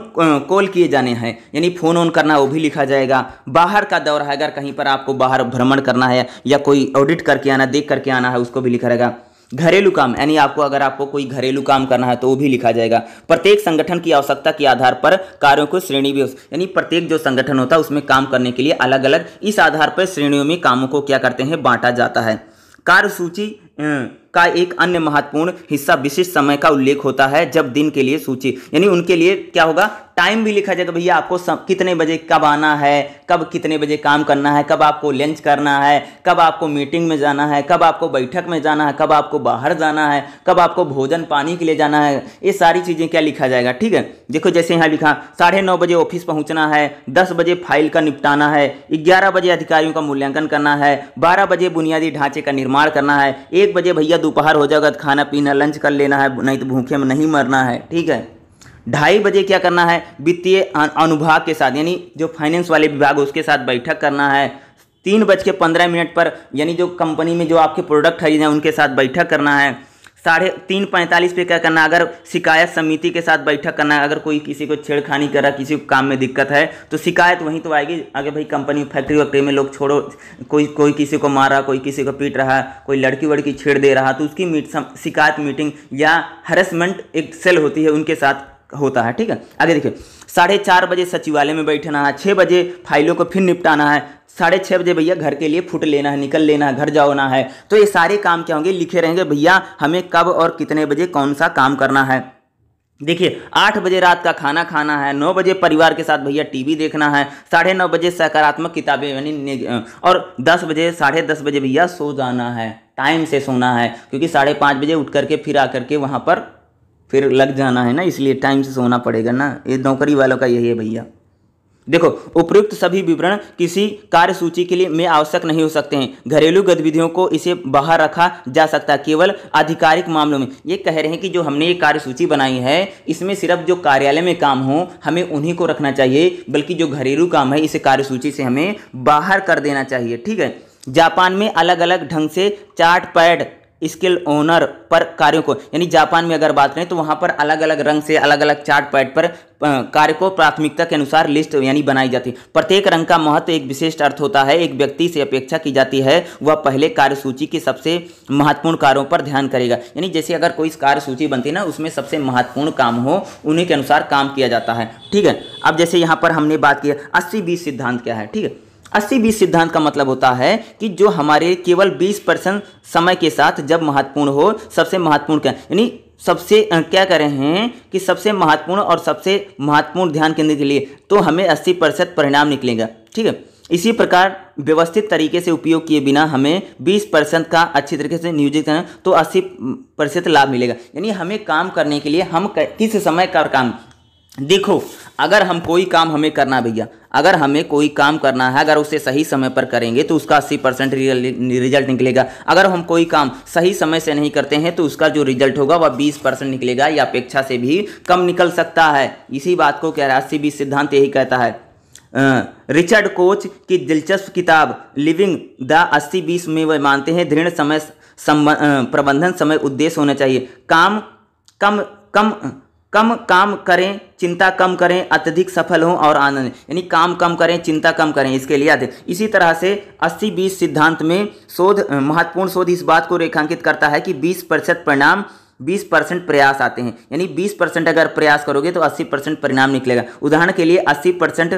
कॉल किए जाने हैं यानी फ़ोन ऑन करना वो भी लिखा जाएगा बाहर का दौरा है अगर कहीं पर आपको बाहर भ्रमण करना है या कोई ऑडिट करके आना देख करके आना है उसको भी लिखा रहेगा घरेलू काम यानी आपको अगर आपको कोई घरेलू काम करना है तो वो भी लिखा जाएगा प्रत्येक संगठन की आवश्यकता के आधार पर कार्यों को श्रेणी भी यानी प्रत्येक जो संगठन होता है उसमें काम करने के लिए अलग अलग इस आधार पर श्रेणियों में कामों को क्या करते हैं बांटा जाता है कार्य सूची का एक अन्य महत्वपूर्ण हिस्सा विशिष्ट समय का उल्लेख होता है जब दिन के लिए सूची यानी उनके लिए क्या होगा टाइम भी लिखा जाएगा तो भैया आपको सम, कितने बजे कब आना है कब कितने बजे काम करना है कब आपको लंच करना है कब आपको मीटिंग में जाना है कब आपको बैठक में जाना है कब आपको बाहर जाना है कब आपको भोजन पानी के लिए जाना है ये सारी चीज़ें क्या लिखा जाएगा ठीक है देखो जैसे यहाँ लिखा साढ़े नौ बजे ऑफिस पहुँचना है दस बजे फाइल का निपटाना है ग्यारह बजे अधिकारियों का मूल्यांकन करना है बारह बजे बुनियादी ढांचे का निर्माण करना है एक बजे भैया भैया दोपहर हो जाएगा तो खाना पीना लंच कर लेना है नहीं तो भूखे में नहीं मरना है ठीक है ढाई बजे क्या करना है वित्तीय अनुभाग के साथ यानी जो फाइनेंस वाले विभाग उसके साथ बैठक करना है तीन बज के पंद्रह मिनट पर यानी जो कंपनी में जो आपके प्रोडक्ट खरीदे हैं उनके साथ बैठक करना है साढ़े तीन पैंतालीस पे क्या करना अगर शिकायत समिति के साथ बैठक करना अगर कोई किसी को छेड़खानी करा किसी को काम में दिक्कत है तो शिकायत वहीं तो आएगी अगर भाई कंपनी फैक्ट्री वैक्ट्री में लोग छोड़ो कोई कोई किसी को मारा कोई किसी को पीट रहा कोई लड़की वड़की छेड़ दे रहा तो उसकी मीट शिकायत मीटिंग या हरेसमेंट एक सेल होती है उनके साथ होता है ठीक है आगे देखिए साढ़े चार बजे सचिवालय में बैठना है छः बजे फाइलों को फिर निपटाना है साढ़े छः बजे भैया घर के लिए फुट लेना है निकल लेना है घर जाना है तो ये सारे काम क्या होंगे लिखे रहेंगे भैया हमें कब और कितने बजे कौन सा काम करना है देखिए आठ बजे रात का खाना खाना है नौ बजे परिवार के साथ भैया टीवी देखना है साढ़े नौ बजे सकारात्मक किताबें यानी और दस बजे साढ़े दस बजे भैया सो जाना है टाइम से सोना है क्योंकि साढ़े पाँच बजे उठ करके फिर आकर के वहाँ पर फिर लग जाना है ना इसलिए टाइम से सोना पड़ेगा ना ये नौकरी वालों का यही है भैया देखो उपयुक्त सभी विवरण किसी कार्य सूची के लिए में आवश्यक नहीं हो सकते हैं घरेलू गतिविधियों को इसे बाहर रखा जा सकता है केवल आधिकारिक मामलों में ये कह रहे हैं कि जो हमने ये कार्य सूची बनाई है इसमें सिर्फ जो कार्यालय में काम हो हमें उन्हीं को रखना चाहिए बल्कि जो घरेलू काम है इसे कार्य सूची से हमें बाहर कर देना चाहिए ठीक है जापान में अलग अलग ढंग से चार्ट पैड स्किल ओनर पर कार्यों को यानी जापान में अगर बात करें तो वहाँ पर अलग अलग रंग से अलग अलग चार्ट पैड पर कार्य को प्राथमिकता के अनुसार लिस्ट यानी बनाई जाती है प्रत्येक रंग का महत्व एक विशिष्ट अर्थ होता है एक व्यक्ति से अपेक्षा की जाती है वह पहले कार्यसूची के सबसे महत्वपूर्ण कार्यों पर ध्यान करेगा यानी जैसे अगर कोई कार्यसूची बनती है ना उसमें सबसे महत्वपूर्ण काम हो उन्हीं के अनुसार काम किया जाता है ठीक है अब जैसे यहाँ पर हमने बात की अस्सी बीस सिद्धांत क्या है ठीक है अस्सी बीस सिद्धांत का मतलब होता है कि जो हमारे केवल बीस परसेंट समय के साथ जब महत्वपूर्ण हो सबसे महत्वपूर्ण क्या यानी सबसे क्या कर रहे हैं कि सबसे महत्वपूर्ण और सबसे महत्वपूर्ण ध्यान केंद्र के लिए तो हमें अस्सी प्रतिशत परिणाम निकलेगा ठीक है इसी प्रकार व्यवस्थित तरीके से उपयोग किए बिना हमें 20 परसेंट का अच्छी तरीके से नियोजित करें तो 80 प्रतिशत लाभ मिलेगा यानी हमें काम करने के लिए हम किस समय का काम देखो अगर हम कोई काम हमें करना भैया अगर हमें कोई काम करना है अगर उसे सही समय पर करेंगे तो उसका अस्सी परसेंट रिजल्ट निकलेगा अगर हम कोई काम सही समय से नहीं करते हैं तो उसका जो रिजल्ट होगा वह बीस परसेंट निकलेगा या अपेक्षा से भी कम निकल सकता है इसी बात को कह रहा है सिद्धांत यही कहता है रिचर्ड कोच की दिलचस्प किताब लिविंग द अस्सी बीस में वह मानते हैं दृढ़ समय प्रबंधन समय उद्देश्य होना चाहिए काम कम कम कम काम करें चिंता कम करें अत्यधिक सफल हों और आनंद यानी काम कम करें चिंता कम करें इसके लिए अधिक इसी तरह से 80 बीस सिद्धांत में शोध महत्वपूर्ण शोध इस बात को रेखांकित करता है कि 20 प्रतिशत परिणाम 20 परसेंट प्रयास आते हैं यानी 20 परसेंट अगर प्रयास करोगे तो 80 परसेंट परिणाम निकलेगा उदाहरण के लिए 80 परसेंट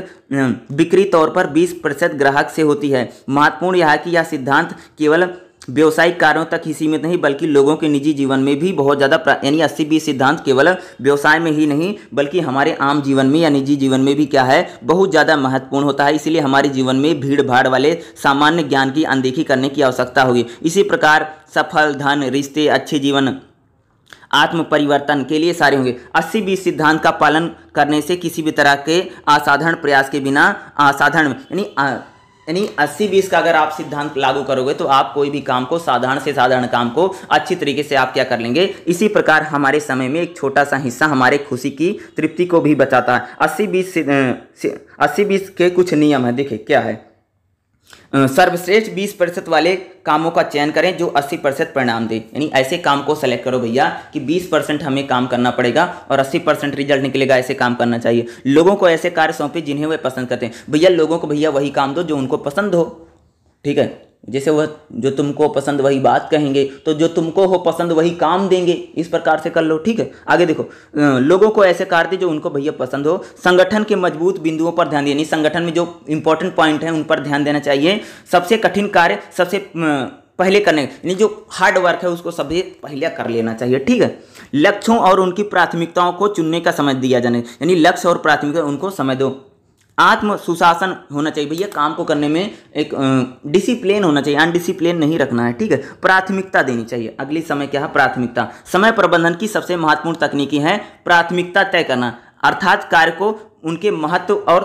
बिक्री तौर पर 20 प्रतिशत ग्राहक से होती है महत्वपूर्ण यह है कि यह सिद्धांत केवल व्यवसायिक कार्यों तक ही सीमित नहीं बल्कि लोगों के निजी जीवन में भी बहुत ज़्यादा यानी अस्सी बी सिद्धांत केवल व्यवसाय में ही नहीं बल्कि हमारे आम जीवन में या निजी जीवन में भी क्या है बहुत ज़्यादा महत्वपूर्ण होता है इसीलिए हमारे जीवन में भीड़ भाड़ वाले सामान्य ज्ञान की अनदेखी करने की आवश्यकता होगी इसी प्रकार सफल धन रिश्ते अच्छे जीवन आत्म परिवर्तन के लिए सारे होंगे अस्सी बीस सिद्धांत का पालन करने से किसी भी तरह के असाधारण प्रयास के बिना असाधारण यानी यानी अस्सी बीस का अगर आप सिद्धांत लागू करोगे तो आप कोई भी काम को साधारण से साधारण काम को अच्छी तरीके से आप क्या कर लेंगे इसी प्रकार हमारे समय में एक छोटा सा हिस्सा हमारे खुशी की तृप्ति को भी बचाता है अस्सी बीस अस्सी बीस के कुछ नियम है देखिए क्या है सर्वश्रेष्ठ 20 प्रतिशत वाले कामों का चयन करें जो 80 परसेंट परिणाम दे यानी ऐसे काम को सेलेक्ट करो भैया कि 20 परसेंट हमें काम करना पड़ेगा और 80 परसेंट रिजल्ट निकलेगा ऐसे काम करना चाहिए लोगों को ऐसे कार्य सौंपे जिन्हें वे पसंद करते हैं भैया लोगों को भैया वही काम दो जो उनको पसंद हो ठीक है जैसे वह जो तुमको पसंद वही बात कहेंगे तो जो तुमको हो पसंद वही काम देंगे इस प्रकार से कर लो ठीक है आगे देखो लोगों को ऐसे कार्य जो उनको भैया पसंद हो संगठन के मजबूत बिंदुओं पर ध्यान यानी संगठन में जो इंपॉर्टेंट पॉइंट है उन पर ध्यान देना चाहिए सबसे कठिन कार्य सबसे पहले करने यानी जो हार्ड वर्क है उसको सभी पहले कर लेना चाहिए ठीक है लक्ष्यों और उनकी प्राथमिकताओं को चुनने का समय दिया जाने यानी लक्ष्य और प्राथमिकता उनको समय दो आत्म सुशासन होना चाहिए भैया काम को करने में एक डिसिप्लिन होना चाहिए अनडिसिप्लिन नहीं रखना है ठीक है प्राथमिकता देनी चाहिए अगली समय क्या है प्राथमिकता समय प्रबंधन की सबसे महत्वपूर्ण तकनीकी है प्राथमिकता तय करना अर्थात कार्य को उनके महत्व और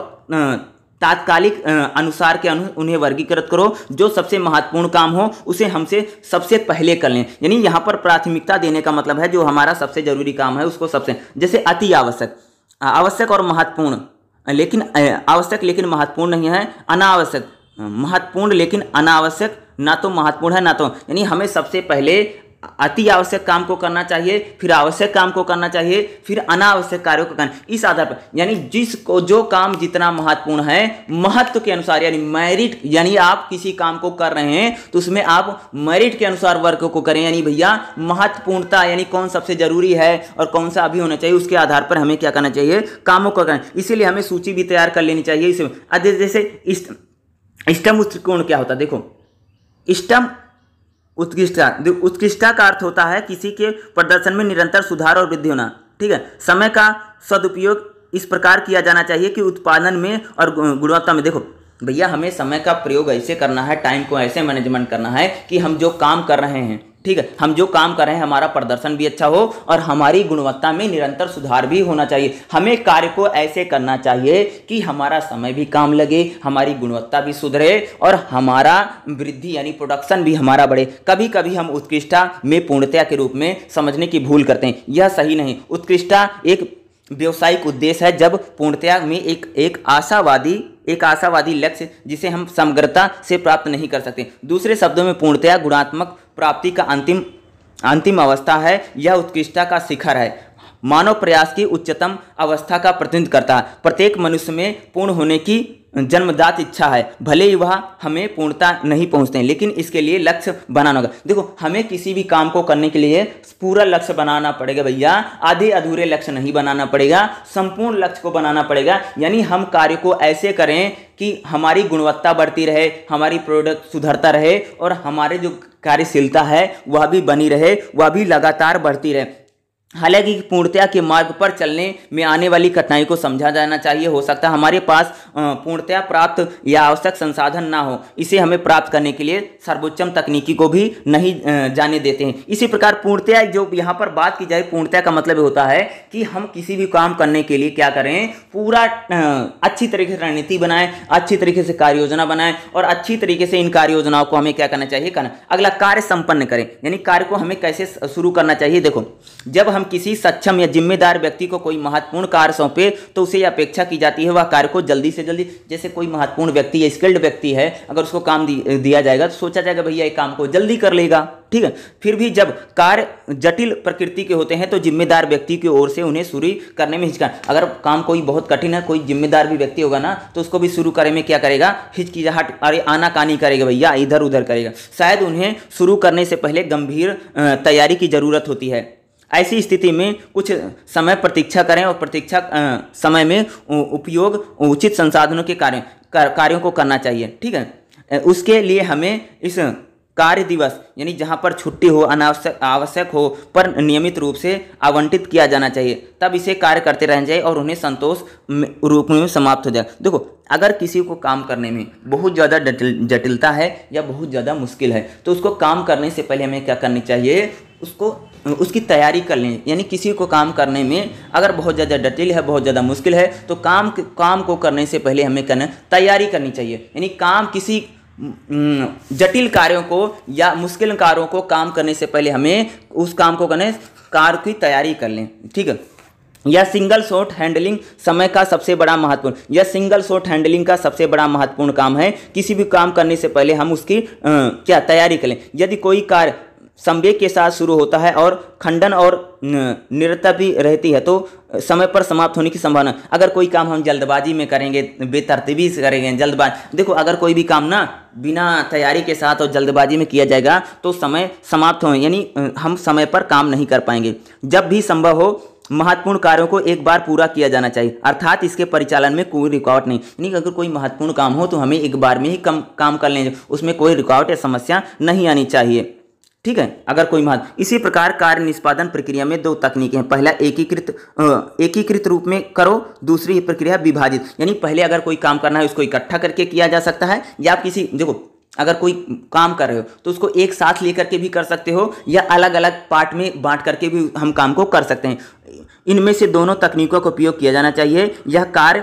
तात्कालिक अनुसार के अनु उन्हें वर्गीकृत करो जो सबसे महत्वपूर्ण काम हो उसे हमसे सबसे पहले कर लें यानी यहाँ पर प्राथमिकता देने का मतलब है जो हमारा सबसे जरूरी काम है उसको सबसे जैसे अति आवश्यक आवश्यक और महत्वपूर्ण लेकिन आवश्यक लेकिन महत्वपूर्ण नहीं है अनावश्यक महत्वपूर्ण लेकिन अनावश्यक ना तो महत्वपूर्ण है ना तो यानी हमें सबसे पहले अति आवश्यक काम को करना चाहिए फिर आवश्यक काम को करना चाहिए फिर अनावश्यक कार्यों को करना इस आधार पर यानी जिसको जो काम जितना महत्वपूर्ण है महत्व के अनुसार यानी मेरिट यानी आप किसी काम को कर रहे हैं तो उसमें आप मेरिट के अनुसार वर्क को करें यानी भैया महत्वपूर्णता यानी कौन सबसे जरूरी है और कौन सा अभी होना चाहिए उसके आधार पर हमें क्या करना चाहिए कामों को करना इसीलिए हमें सूची भी तैयार कर लेनी चाहिए इसमें जैसे इष्टम इष्टम उत्कोण क्या होता है देखो इष्टम उत्कृष्टता उत्कृष्टता का अर्थ होता है किसी के प्रदर्शन में निरंतर सुधार और वृद्धि होना ठीक है समय का सदुपयोग इस प्रकार किया जाना चाहिए कि उत्पादन में और गुणवत्ता में देखो भैया हमें समय का प्रयोग ऐसे करना है टाइम को ऐसे मैनेजमेंट करना है कि हम जो काम कर रहे हैं ठीक है हम जो काम कर रहे हैं हमारा प्रदर्शन भी अच्छा हो और हमारी गुणवत्ता में निरंतर सुधार भी होना चाहिए हमें कार्य को ऐसे करना चाहिए कि हमारा समय भी काम लगे हमारी गुणवत्ता भी सुधरे और हमारा वृद्धि यानी प्रोडक्शन भी हमारा बढ़े कभी कभी हम उत्कृष्टता में पूर्णतया के रूप में समझने की भूल करते हैं यह सही नहीं उत्कृष्टता एक व्यवसायिक उद्देश्य है जब पूर्णतया में एक एक आशावादी एक आशावादी लक्ष्य जिसे हम समग्रता से प्राप्त नहीं कर सकते दूसरे शब्दों में पूर्णतया गुणात्मक प्राप्ति का अंतिम अंतिम अवस्था है यह उत्कृष्टता का शिखर है मानव प्रयास की उच्चतम अवस्था का प्रतिनिधित्व करता है प्रत्येक मनुष्य में पूर्ण होने की जन्मदात इच्छा है भले ही वह हमें पूर्णता नहीं पहुंचते हैं लेकिन इसके लिए लक्ष्य बनाना होगा देखो हमें किसी भी काम को करने के लिए पूरा लक्ष्य बनाना पड़ेगा भैया आधे अधूरे लक्ष्य नहीं बनाना पड़ेगा संपूर्ण लक्ष्य को बनाना पड़ेगा यानी हम कार्य को ऐसे करें कि हमारी गुणवत्ता बढ़ती रहे हमारी प्रोडक्ट सुधरता रहे और हमारे जो कार्यशीलता है वह भी बनी रहे वह भी लगातार बढ़ती रहे हालांकि पूर्णतया के मार्ग पर चलने में आने वाली कठिनाई को समझा जाना चाहिए हो सकता है हमारे पास पूर्णतया प्राप्त या आवश्यक संसाधन ना हो इसे हमें प्राप्त करने के लिए सर्वोच्चम तकनीकी को भी नहीं जाने देते हैं इसी प्रकार पूर्णतया जो यहाँ पर बात की जाए पूर्णतया का मतलब होता है कि हम किसी भी काम करने के लिए क्या करें पूरा अच्छी तरीके से रणनीति बनाएं अच्छी तरीके से कार्य योजना बनाएं और अच्छी तरीके से इन कार्य योजनाओं को हमें क्या करना चाहिए करना अगला कार्य संपन्न करें यानी कार्य को हमें कैसे शुरू करना चाहिए देखो जब हम किसी सक्षम या जिम्मेदार व्यक्ति को कोई महत्वपूर्ण कार्य सौंपे तो उसे यह अपेक्षा की जाती है वह कार्य को जल्दी से जल्दी जैसे कोई महत्वपूर्ण व्यक्ति या स्किल्ड व्यक्ति है अगर उसको काम दिया जाएगा तो सोचा जाएगा भैया ये काम को जल्दी कर लेगा ठीक है फिर भी जब कार्य जटिल प्रकृति के होते हैं तो जिम्मेदार व्यक्ति की ओर से उन्हें शुरू करने में हिचका अगर काम कोई बहुत कठिन है कोई जिम्मेदार भी व्यक्ति होगा ना तो उसको भी शुरू करने में क्या करेगा हिचकिचाहट अरे आनाकानी करेगा भैया इधर उधर करेगा शायद उन्हें शुरू करने से पहले गंभीर तैयारी की जरूरत होती है ऐसी स्थिति में कुछ समय प्रतीक्षा करें और प्रतीक्षा समय में उपयोग उचित संसाधनों के कार्य कार्यों को करना चाहिए ठीक है उसके लिए हमें इस कार्य दिवस यानी जहाँ पर छुट्टी हो अनावश्यक आवश्यक हो पर नियमित रूप से आवंटित किया जाना चाहिए तब इसे कार्य करते रहना चाहिए और उन्हें संतोष रूप में समाप्त हो जाए देखो अगर किसी को काम करने में बहुत ज़्यादा जटिलता है या बहुत ज़्यादा मुश्किल है तो उसको काम करने से पहले हमें क्या करनी चाहिए उसको उसकी तैयारी कर लें यानी किसी को काम करने में अगर बहुत ज़्यादा जटिल है बहुत ज़्यादा मुश्किल है तो काम काम को करने से पहले हमें करना तैयारी करनी चाहिए यानी काम किसी जटिल कार्यों को या मुश्किल कार्यों को काम करने से पहले हमें उस काम को करने कार की तैयारी कर लें ठीक है या सिंगल शॉट हैंडलिंग समय का सबसे बड़ा महत्वपूर्ण या सिंगल शॉट हैंडलिंग का सबसे बड़ा महत्वपूर्ण काम है किसी भी काम करने से पहले हम उसकी आ, क्या तैयारी करें यदि कोई कार्य संवेग के साथ शुरू होता है और खंडन और निरता भी रहती है तो समय पर समाप्त होने की संभावना अगर कोई काम हम जल्दबाजी में करेंगे बेतरतीबी से करेंगे जल्दबाज देखो अगर कोई भी काम ना बिना तैयारी के साथ और जल्दबाजी में किया जाएगा तो समय समाप्त हो यानी हम समय पर काम नहीं कर पाएंगे जब भी संभव हो महत्वपूर्ण कार्यों को एक बार पूरा किया जाना चाहिए अर्थात इसके परिचालन में कोई रुकावट नहीं यानी अगर कोई महत्वपूर्ण काम हो तो हमें एक बार में ही कम काम कर लें उसमें कोई रुकावट या समस्या नहीं आनी चाहिए ठीक है अगर कोई महत्व इसी प्रकार कार्य निष्पादन प्रक्रिया में दो तकनीकें हैं पहला एकीकृत एकीकृत रूप में करो दूसरी प्रक्रिया विभाजित यानी पहले अगर कोई काम करना है उसको इकट्ठा करके किया जा सकता है या आप किसी देखो अगर कोई काम कर रहे हो तो उसको एक साथ लेकर के भी कर सकते हो या अलग अलग पार्ट में बांट करके भी हम काम को कर सकते हैं इनमें से दोनों तकनीकों का उपयोग किया जाना चाहिए यह कार्य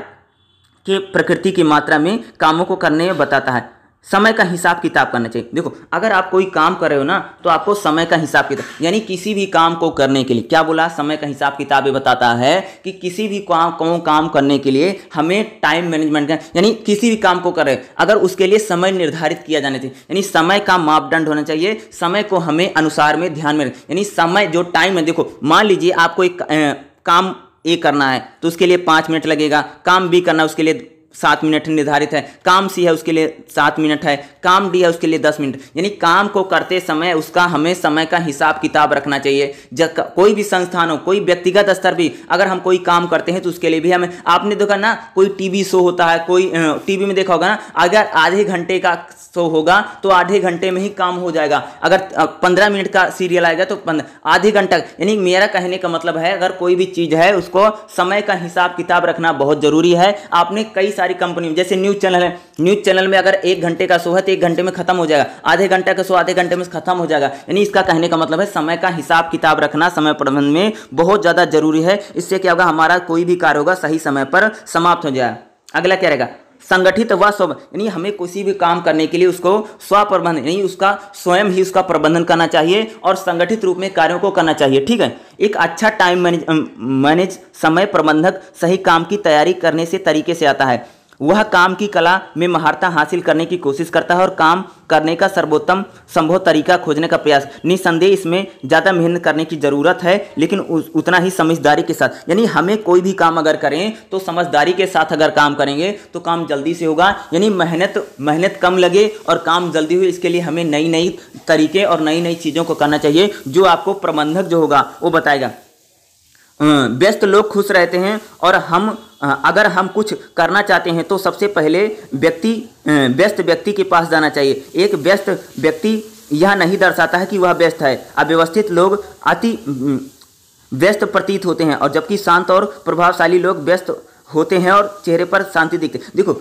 के प्रकृति की मात्रा में कामों को करने में बताता है समय का हिसाब किताब करना चाहिए देखो अगर आप कोई काम कर रहे हो ना तो आपको समय का हिसाब किताब यानी किसी भी काम को करने के लिए क्या बोला समय का हिसाब किताब ये बताता है कि किसी भी काम को काम करने के लिए हमें टाइम मैनेजमेंट का यानी किसी भी काम को कर रहे अगर उसके लिए समय निर्धारित किया जाना चाहिए यानी समय का मापदंड होना चाहिए समय को हमें अनुसार में ध्यान में यानी समय जो टाइम है देखो मान लीजिए आपको एक काम ए करना है तो उसके लिए पाँच मिनट लगेगा काम बी करना है उसके लिए सात मिनट निर्धारित है काम सी है उसके लिए सात मिनट है काम डी है उसके लिए दस मिनट यानी काम को करते समय उसका हमें समय का हिसाब किताब रखना चाहिए जब कोई भी संस्थान हो कोई व्यक्तिगत स्तर भी अगर हम कोई काम करते हैं तो उसके लिए भी हमें आपने देखा ना कोई टीवी शो होता है कोई टीवी में देखा होगा ना अगर आधे घंटे का शो होगा तो आधे घंटे में ही काम हो जाएगा अगर पंद्रह मिनट का सीरियल आएगा तो आधे घंटा यानी मेरा कहने का मतलब है अगर कोई भी चीज़ है उसको समय का हिसाब किताब रखना बहुत ज़रूरी है आपने कई सारी कंपनी में जैसे न्यूज़ चैनल है न्यूज़ चैनल में अगर एक घंटे का शो है तो एक घंटे में खत्म हो जाएगा आधे घंटे का शो आधे घंटे में खत्म हो जाएगा यानी इसका कहने का मतलब है समय का हिसाब किताब रखना समय प्रबंध में बहुत ज़्यादा जरूरी है इससे क्या होगा हमारा कोई भी कार्य होगा सही समय पर समाप्त हो जाएगा अगला क्या रहेगा संगठित व स्व यानी हमें किसी भी काम करने के लिए उसको प्रबंधन यानी उसका स्वयं ही उसका प्रबंधन करना चाहिए और संगठित रूप में कार्यों को करना चाहिए ठीक है एक अच्छा टाइम मैनेज मैनेज समय प्रबंधक सही काम की तैयारी करने से तरीके से आता है वह काम की कला में महारता हासिल करने की कोशिश करता है और काम करने का सर्वोत्तम संभव तरीका खोजने का प्रयास निसंदेह इसमें ज़्यादा मेहनत करने की ज़रूरत है लेकिन उतना ही समझदारी के साथ यानी हमें कोई भी काम अगर करें तो समझदारी के साथ अगर काम करेंगे तो काम जल्दी से होगा यानी मेहनत मेहनत कम लगे और काम जल्दी हुए इसके लिए हमें नई नई तरीके और नई नई चीज़ों को करना चाहिए जो आपको प्रबंधक जो होगा वो बताएगा व्यस्त लोग खुश रहते हैं और हम अगर हम कुछ करना चाहते हैं तो सबसे पहले व्यक्ति व्यस्त व्यक्ति के पास जाना चाहिए एक व्यस्त व्यक्ति यह नहीं दर्शाता है कि वह व्यस्त है अव्यवस्थित लोग अति व्यस्त प्रतीत होते हैं और जबकि शांत और प्रभावशाली लोग व्यस्त होते हैं और चेहरे पर शांति दिखते देखो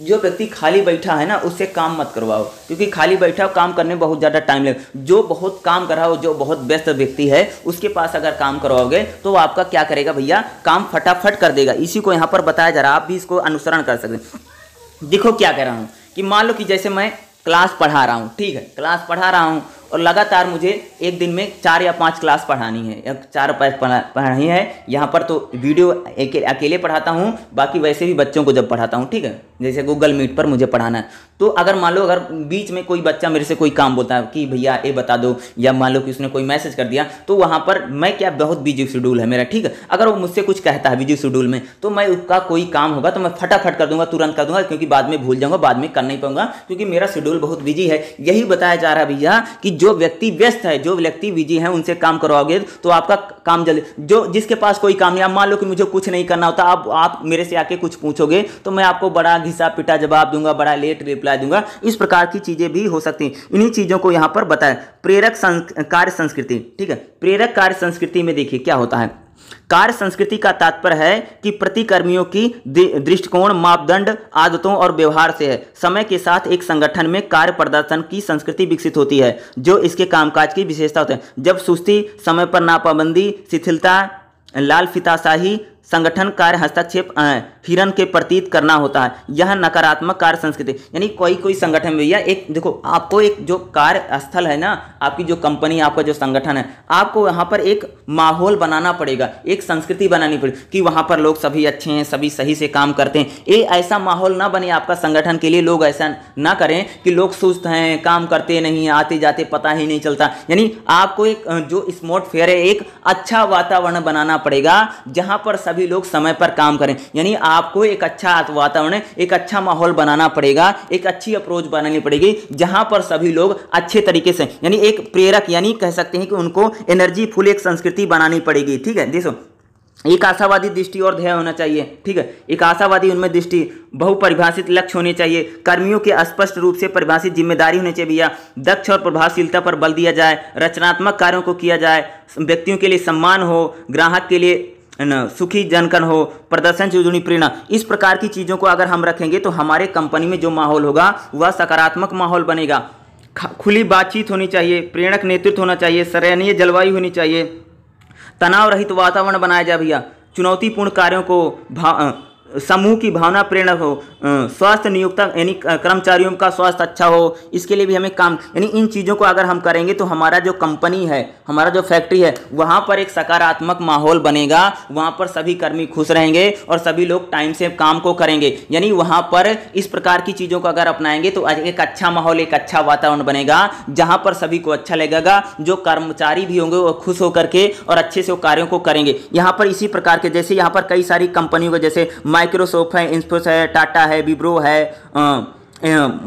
जो व्यक्ति खाली बैठा है ना उससे काम मत करवाओ क्योंकि खाली बैठा हो काम करने में बहुत ज़्यादा टाइम लगे जो बहुत काम कर रहा हो जो बहुत व्यस्त व्यक्ति है उसके पास अगर काम करवाओगे तो वो आपका क्या करेगा भैया काम फटाफट कर देगा इसी को यहाँ पर बताया जा रहा आप भी इसको अनुसरण कर सकते देखो क्या कह रहा हूँ कि मान लो कि जैसे मैं क्लास पढ़ा रहा हूँ ठीक है क्लास पढ़ा रहा हूँ और लगातार मुझे एक दिन में चार या पांच क्लास पढ़ानी है या चार पढ़ानी है यहाँ पर तो वीडियो अकेले पढ़ाता हूँ बाकी वैसे भी बच्चों को जब पढ़ाता हूँ ठीक है जैसे गूगल मीट पर मुझे पढ़ाना है तो अगर मान लो अगर बीच में कोई बच्चा मेरे से कोई काम बोलता है कि भैया ये बता दो या मान लो कि उसने कोई मैसेज कर दिया तो वहाँ पर मैं क्या बहुत बिजी शेड्यूल है मेरा ठीक है अगर वो मुझसे कुछ कहता है बिजी शेड्यूल में तो मैं उसका कोई काम होगा तो मैं फटाफट कर दूंगा तुरंत कर दूंगा क्योंकि बाद में भूल जाऊंगा बाद में कर नहीं पाऊंगा क्योंकि मेरा शेड्यूल बहुत बिजी है यही बताया जा रहा है भैया कि जो व्यक्ति व्यस्त है जो व्यक्ति बिजी है उनसे काम करवाओगे तो आपका काम जल्दी जो जिसके पास कोई काम नहीं मान लो कि मुझे कुछ नहीं करना होता आप आप मेरे से आके कुछ पूछोगे तो मैं आपको बड़ा घिसा पिटा जवाब दूंगा बड़ा लेट रिप्लाई दूंगा इस प्रकार की चीज़ें भी हो सकती हैं इन्हीं चीज़ों को यहाँ पर बताएं प्रेरक कार्य संस्कृति ठीक है प्रेरक कार्य संस्कृति में देखिए क्या होता है कार्य संस्कृति का तात्पर्य है कि प्रतिकर्मियों की दृष्टिकोण मापदंड आदतों और व्यवहार से है समय के साथ एक संगठन में कार्य प्रदर्शन की संस्कृति विकसित होती है जो इसके कामकाज की विशेषता होते हैं जब सुस्ती समय पर नापाबंदी शिथिलता लाल फिताशाही संगठन कार्य हस्तक्षेप हिरन के प्रतीत करना होता है यह नकारात्मक कार्य संस्कृति यानी कोई कोई संगठन में भैया एक देखो आपको एक जो कार्य स्थल है ना आपकी जो कंपनी आपका जो संगठन है आपको वहाँ पर एक माहौल बनाना पड़ेगा एक संस्कृति बनानी पड़ेगी कि वहाँ पर लोग सभी अच्छे हैं सभी सही से काम करते हैं ये ऐसा माहौल ना बने आपका संगठन के लिए लोग ऐसा ना करें कि लोग सुस्त हैं काम करते नहीं आते जाते पता ही नहीं चलता यानी आपको एक जो स्मोट फेयर है एक अच्छा वातावरण बनाना पड़ेगा जहाँ पर सभी सभी लोग समय पर काम करें यानी आपको एक अच्छा वातावरण एक अच्छा माहौल बनाना पड़ेगा एक अच्छी अप्रोच बनानी पड़ेगी जहां पर सभी लोग अच्छे तरीके से यानी एक प्रेरक यानी कह सकते हैं कि उनको एनर्जी फुल एक संस्कृति बनानी पड़ेगी ठीक है देखो एक आशावादी दृष्टि और ध्येय होना चाहिए ठीक है एक आशावादी उनमें दृष्टि बहुपरिभाषित लक्ष्य होने चाहिए कर्मियों के स्पष्ट रूप से परिभाषित जिम्मेदारी होनी चाहिए भैया दक्ष और प्रभावशीलता पर बल दिया जाए रचनात्मक कार्यों को किया जाए व्यक्तियों के लिए सम्मान हो ग्राहक के लिए सुखी जनकन हो प्रदर्शन से प्रेरणा इस प्रकार की चीज़ों को अगर हम रखेंगे तो हमारे कंपनी में जो माहौल होगा वह सकारात्मक माहौल बनेगा खुली बातचीत होनी चाहिए प्रेरक नेतृत्व होना चाहिए सराहनीय जलवायु होनी चाहिए तनाव रहित वातावरण बनाया जाए भैया चुनौतीपूर्ण कार्यों को समूह की भावना प्रेरणा हो स्वास्थ्य नियोक्ता यानी कर्मचारियों का स्वास्थ्य अच्छा हो इसके लिए भी हमें काम यानी इन चीज़ों को अगर हम करेंगे तो हमारा जो कंपनी है हमारा जो फैक्ट्री है वहाँ पर एक सकारात्मक माहौल बनेगा वहाँ पर सभी कर्मी खुश रहेंगे और सभी लोग टाइम से काम को करेंगे यानी वहाँ पर इस प्रकार की चीज़ों को अगर अपनाएंगे तो एक अच्छा माहौल एक अच्छा वातावरण बनेगा जहाँ पर सभी को अच्छा लगेगा जो कर्मचारी भी होंगे वो खुश होकर के और अच्छे से वो कार्यों को करेंगे यहाँ पर इसी प्रकार के जैसे यहाँ पर कई सारी कंपनियों को जैसे माइक्रोसॉफ्ट है इन्फोस है टाटा है विब्रो है आ,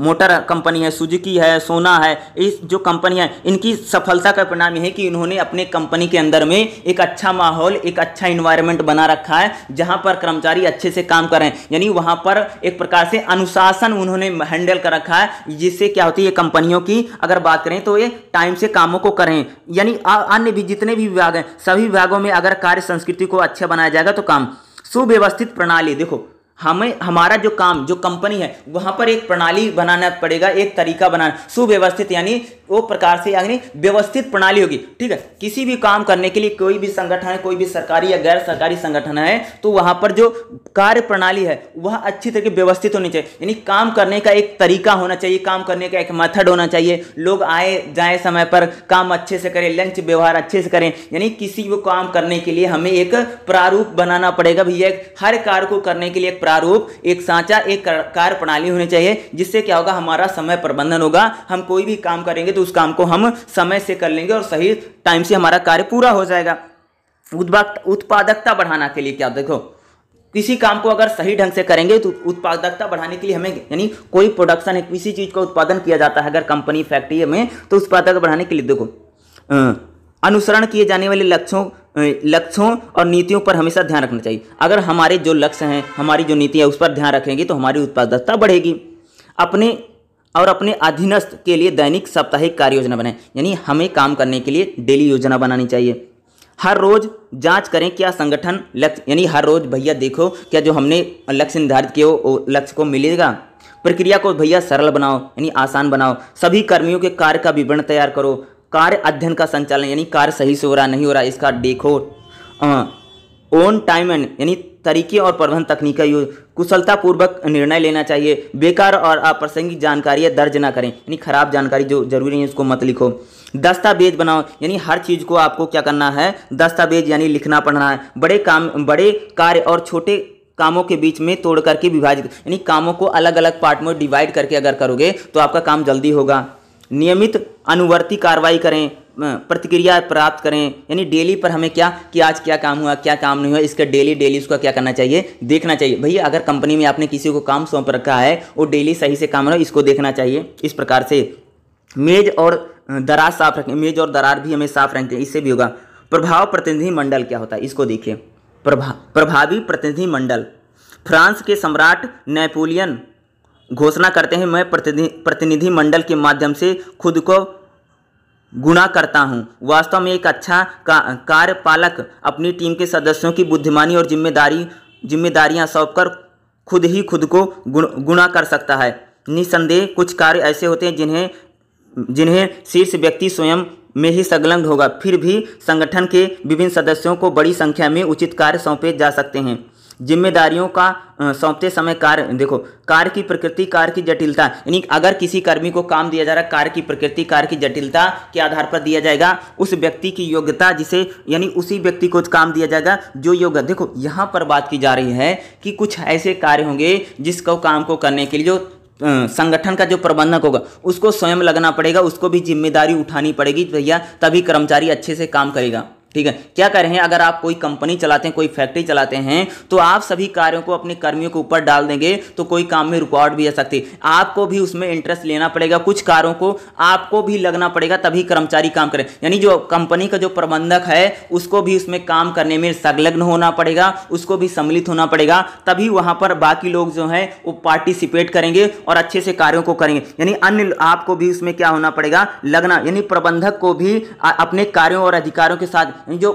मोटर कंपनी है सुजुकी है सोना है इस जो कंपनियाँ इनकी सफलता का परिणाम यह है कि इन्होंने अपने कंपनी के अंदर में एक अच्छा माहौल एक अच्छा इन्वायरमेंट बना रखा है जहाँ पर कर्मचारी अच्छे से काम कर रहे हैं यानी वहाँ पर एक प्रकार से अनुशासन उन्होंने हैंडल कर रखा है जिससे क्या होती है कंपनियों की अगर बात करें तो ये टाइम से कामों को करें यानी अन्य भी जितने भी विभाग हैं सभी विभागों में अगर कार्य संस्कृति को अच्छा बनाया जाएगा तो काम सुव्यवस्थित प्रणाली देखो हमें हमारा जो काम जो कंपनी है वहाँ पर एक प्रणाली बनाना पड़ेगा एक तरीका बनाना सुव्यवस्थित यानी वो प्रकार से यानी व्यवस्थित प्रणाली होगी ठीक है किसी भी काम करने के लिए कोई भी संगठन है कोई भी सरकारी या गैर सरकारी संगठन है तो वहाँ पर जो कार्य प्रणाली है वह अच्छी तरीके व्यवस्थित होनी चाहिए यानी काम करने का एक तरीका होना चाहिए काम करने का एक मेथड होना चाहिए लोग आए जाए समय पर काम अच्छे से करें लंच व्यवहार अच्छे से करें यानी किसी को काम करने के लिए हमें एक प्रारूप बनाना पड़ेगा भैया हर कार्य को करने के लिए एक प्रारूप एक सांचा एक कार्य प्रणाली होनी चाहिए जिससे क्या होगा हमारा समय प्रबंधन होगा हम कोई भी काम करेंगे तो उस काम को हम समय से कर लेंगे और सही टाइम से हमारा कार्य पूरा हो जाएगा उत्पादकता बढ़ाना के लिए क्या देखो किसी काम को अगर सही ढंग से करेंगे तो उत्पादकता बढ़ाने के लिए हमें यानी कोई प्रोडक्शन है किसी चीज़ का उत्पादन किया जाता है अगर कंपनी फैक्ट्री में तो उत्पादकता बढ़ाने के लिए देखो अनुसरण किए जाने वाले लक्ष्यों लक्ष्यों और नीतियों पर हमेशा ध्यान रखना चाहिए अगर हमारे जो लक्ष्य हैं हमारी जो नीति है उस पर ध्यान रखेंगे तो हमारी उत्पादकता बढ़ेगी अपने और अपने अधीनस्थ के लिए दैनिक साप्ताहिक कार्य योजना बनाएं यानी हमें काम करने के लिए डेली योजना बनानी चाहिए हर रोज जांच करें क्या संगठन लक्ष्य यानी हर रोज भैया देखो क्या जो हमने लक्ष्य निर्धारित किए वो लक्ष्य को मिलेगा प्रक्रिया को भैया सरल बनाओ यानी आसान बनाओ सभी कर्मियों के कार्य का विवरण तैयार करो कार्य अध्ययन का संचालन यानी कार्य सही से हो रहा नहीं हो रहा इसका देखो ओन टाइम एंड यानी तरीके और प्रबंधन तकनीक का यूज कुशलतापूर्वक निर्णय लेना चाहिए बेकार और अप्रासंगिक जानकारी दर्ज ना करें यानी खराब जानकारी जो जरूरी है उसको मत लिखो दस्तावेज बनाओ यानी हर चीज़ को आपको क्या करना है दस्तावेज यानी लिखना पढ़ना है बड़े काम बड़े कार्य और छोटे कामों के बीच में तोड़ करके विभाजित यानी कामों को अलग अलग पार्ट में डिवाइड करके अगर करोगे तो आपका काम जल्दी होगा नियमित अनुवर्ती कार्रवाई करें प्रतिक्रिया प्राप्त करें यानी डेली पर हमें क्या कि आज क्या काम हुआ क्या काम नहीं हुआ इसका डेली डेली उसका क्या करना चाहिए देखना चाहिए भैया अगर कंपनी में आपने किसी को काम सौंप रखा है वो डेली सही से काम रहा इसको देखना चाहिए इस प्रकार से मेज और दरार साफ रखें मेज और दरार भी हमें साफ रखें इससे भी होगा प्रभाव प्रतिनिधि मंडल क्या होता है इसको देखिए प्रभा प्रभावी प्रतिनिधि मंडल फ्रांस के सम्राट नेपोलियन घोषणा करते हैं मैं प्रतिनिधि मंडल के माध्यम से खुद को गुणा करता हूँ वास्तव में एक अच्छा का, कार्यपालक अपनी टीम के सदस्यों की बुद्धिमानी और जिम्मेदारी जिम्मेदारियाँ सौंप कर खुद ही खुद को गुण, गुणा कर सकता है निसंदेह कुछ कार्य ऐसे होते हैं जिन्हें जिन्हें शीर्ष व्यक्ति स्वयं में ही संलग्न होगा फिर भी संगठन के विभिन्न सदस्यों को बड़ी संख्या में उचित कार्य सौंपे जा सकते हैं जिम्मेदारियों का सौंपते समय कार्य देखो कार्य की प्रकृति कार्य की जटिलता यानी अगर किसी कर्मी को काम दिया जा रहा है कार्य की प्रकृति कार्य की जटिलता के आधार पर दिया जाएगा उस व्यक्ति की योग्यता जिसे यानी उसी व्यक्ति को काम दिया जाएगा जो योग्य देखो यहाँ पर बात की जा रही है कि कुछ ऐसे कार्य होंगे जिसको काम को करने के लिए जो संगठन का जो प्रबंधक होगा उसको स्वयं लगना पड़ेगा उसको भी जिम्मेदारी उठानी पड़ेगी भैया तभी कर्मचारी अच्छे से काम करेगा ठीक है क्या कर रहे हैं अगर आप कोई कंपनी चलाते हैं कोई फैक्ट्री चलाते हैं तो आप सभी कार्यों को अपने कर्मियों के ऊपर डाल देंगे तो कोई काम में रुकावट भी आ सकती है आपको भी उसमें इंटरेस्ट लेना पड़ेगा कुछ कार्यों को आपको भी लगना पड़ेगा तभी कर्मचारी काम करें यानी जो कंपनी का जो प्रबंधक है उसको भी उसमें काम करने में संलग्न होना पड़ेगा उसको भी सम्मिलित होना पड़ेगा तभी वहां पर बाकी लोग जो हैं वो पार्टिसिपेट करेंगे और अच्छे से कार्यों को करेंगे यानी अन्य आपको भी उसमें क्या होना पड़ेगा लगना यानी प्रबंधक को भी अपने कार्यों और अधिकारों के साथ जो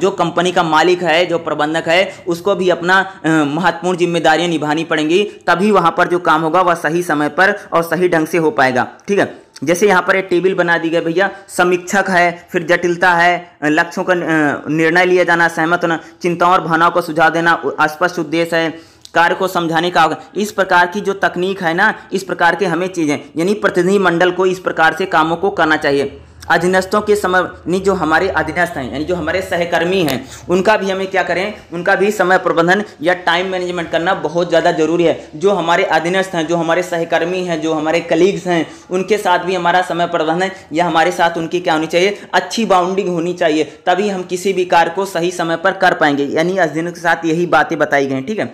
जो कंपनी का मालिक है जो प्रबंधक है उसको भी अपना महत्वपूर्ण जिम्मेदारियां निभानी पड़ेंगी तभी वहाँ पर जो काम होगा वह सही समय पर और सही ढंग से हो पाएगा ठीक है जैसे यहाँ पर एक टेबल बना दी गई भैया समीक्षक है फिर जटिलता है लक्ष्यों का निर्णय लिया जाना सहमत होना चिंताओं और भावनाओं को सुझाव देना स्पष्ट उद्देश्य है कार्य को समझाने का होगा इस प्रकार की जो तकनीक है ना इस प्रकार के हमें चीज़ें यानी प्रतिनिधिमंडल को इस प्रकार से कामों को करना चाहिए अधीनस्थों के समय जो हमारे अधीनस्थ हैं यानी जो हमारे सहकर्मी हैं उनका भी हमें क्या करें उनका भी समय प्रबंधन या टाइम मैनेजमेंट करना बहुत ज़्यादा जरूरी है जो हमारे अधीनस्थ हैं जो हमारे सहकर्मी हैं जो हमारे कलीग्स हैं उनके साथ भी हमारा समय प्रबंधन या हमारे साथ उनकी क्या होनी चाहिए अच्छी बाउंडिंग होनी चाहिए तभी हम किसी भी कार्य को सही समय पर कर पाएंगे यानी अधीन के साथ यही बातें बताई गई ठीक है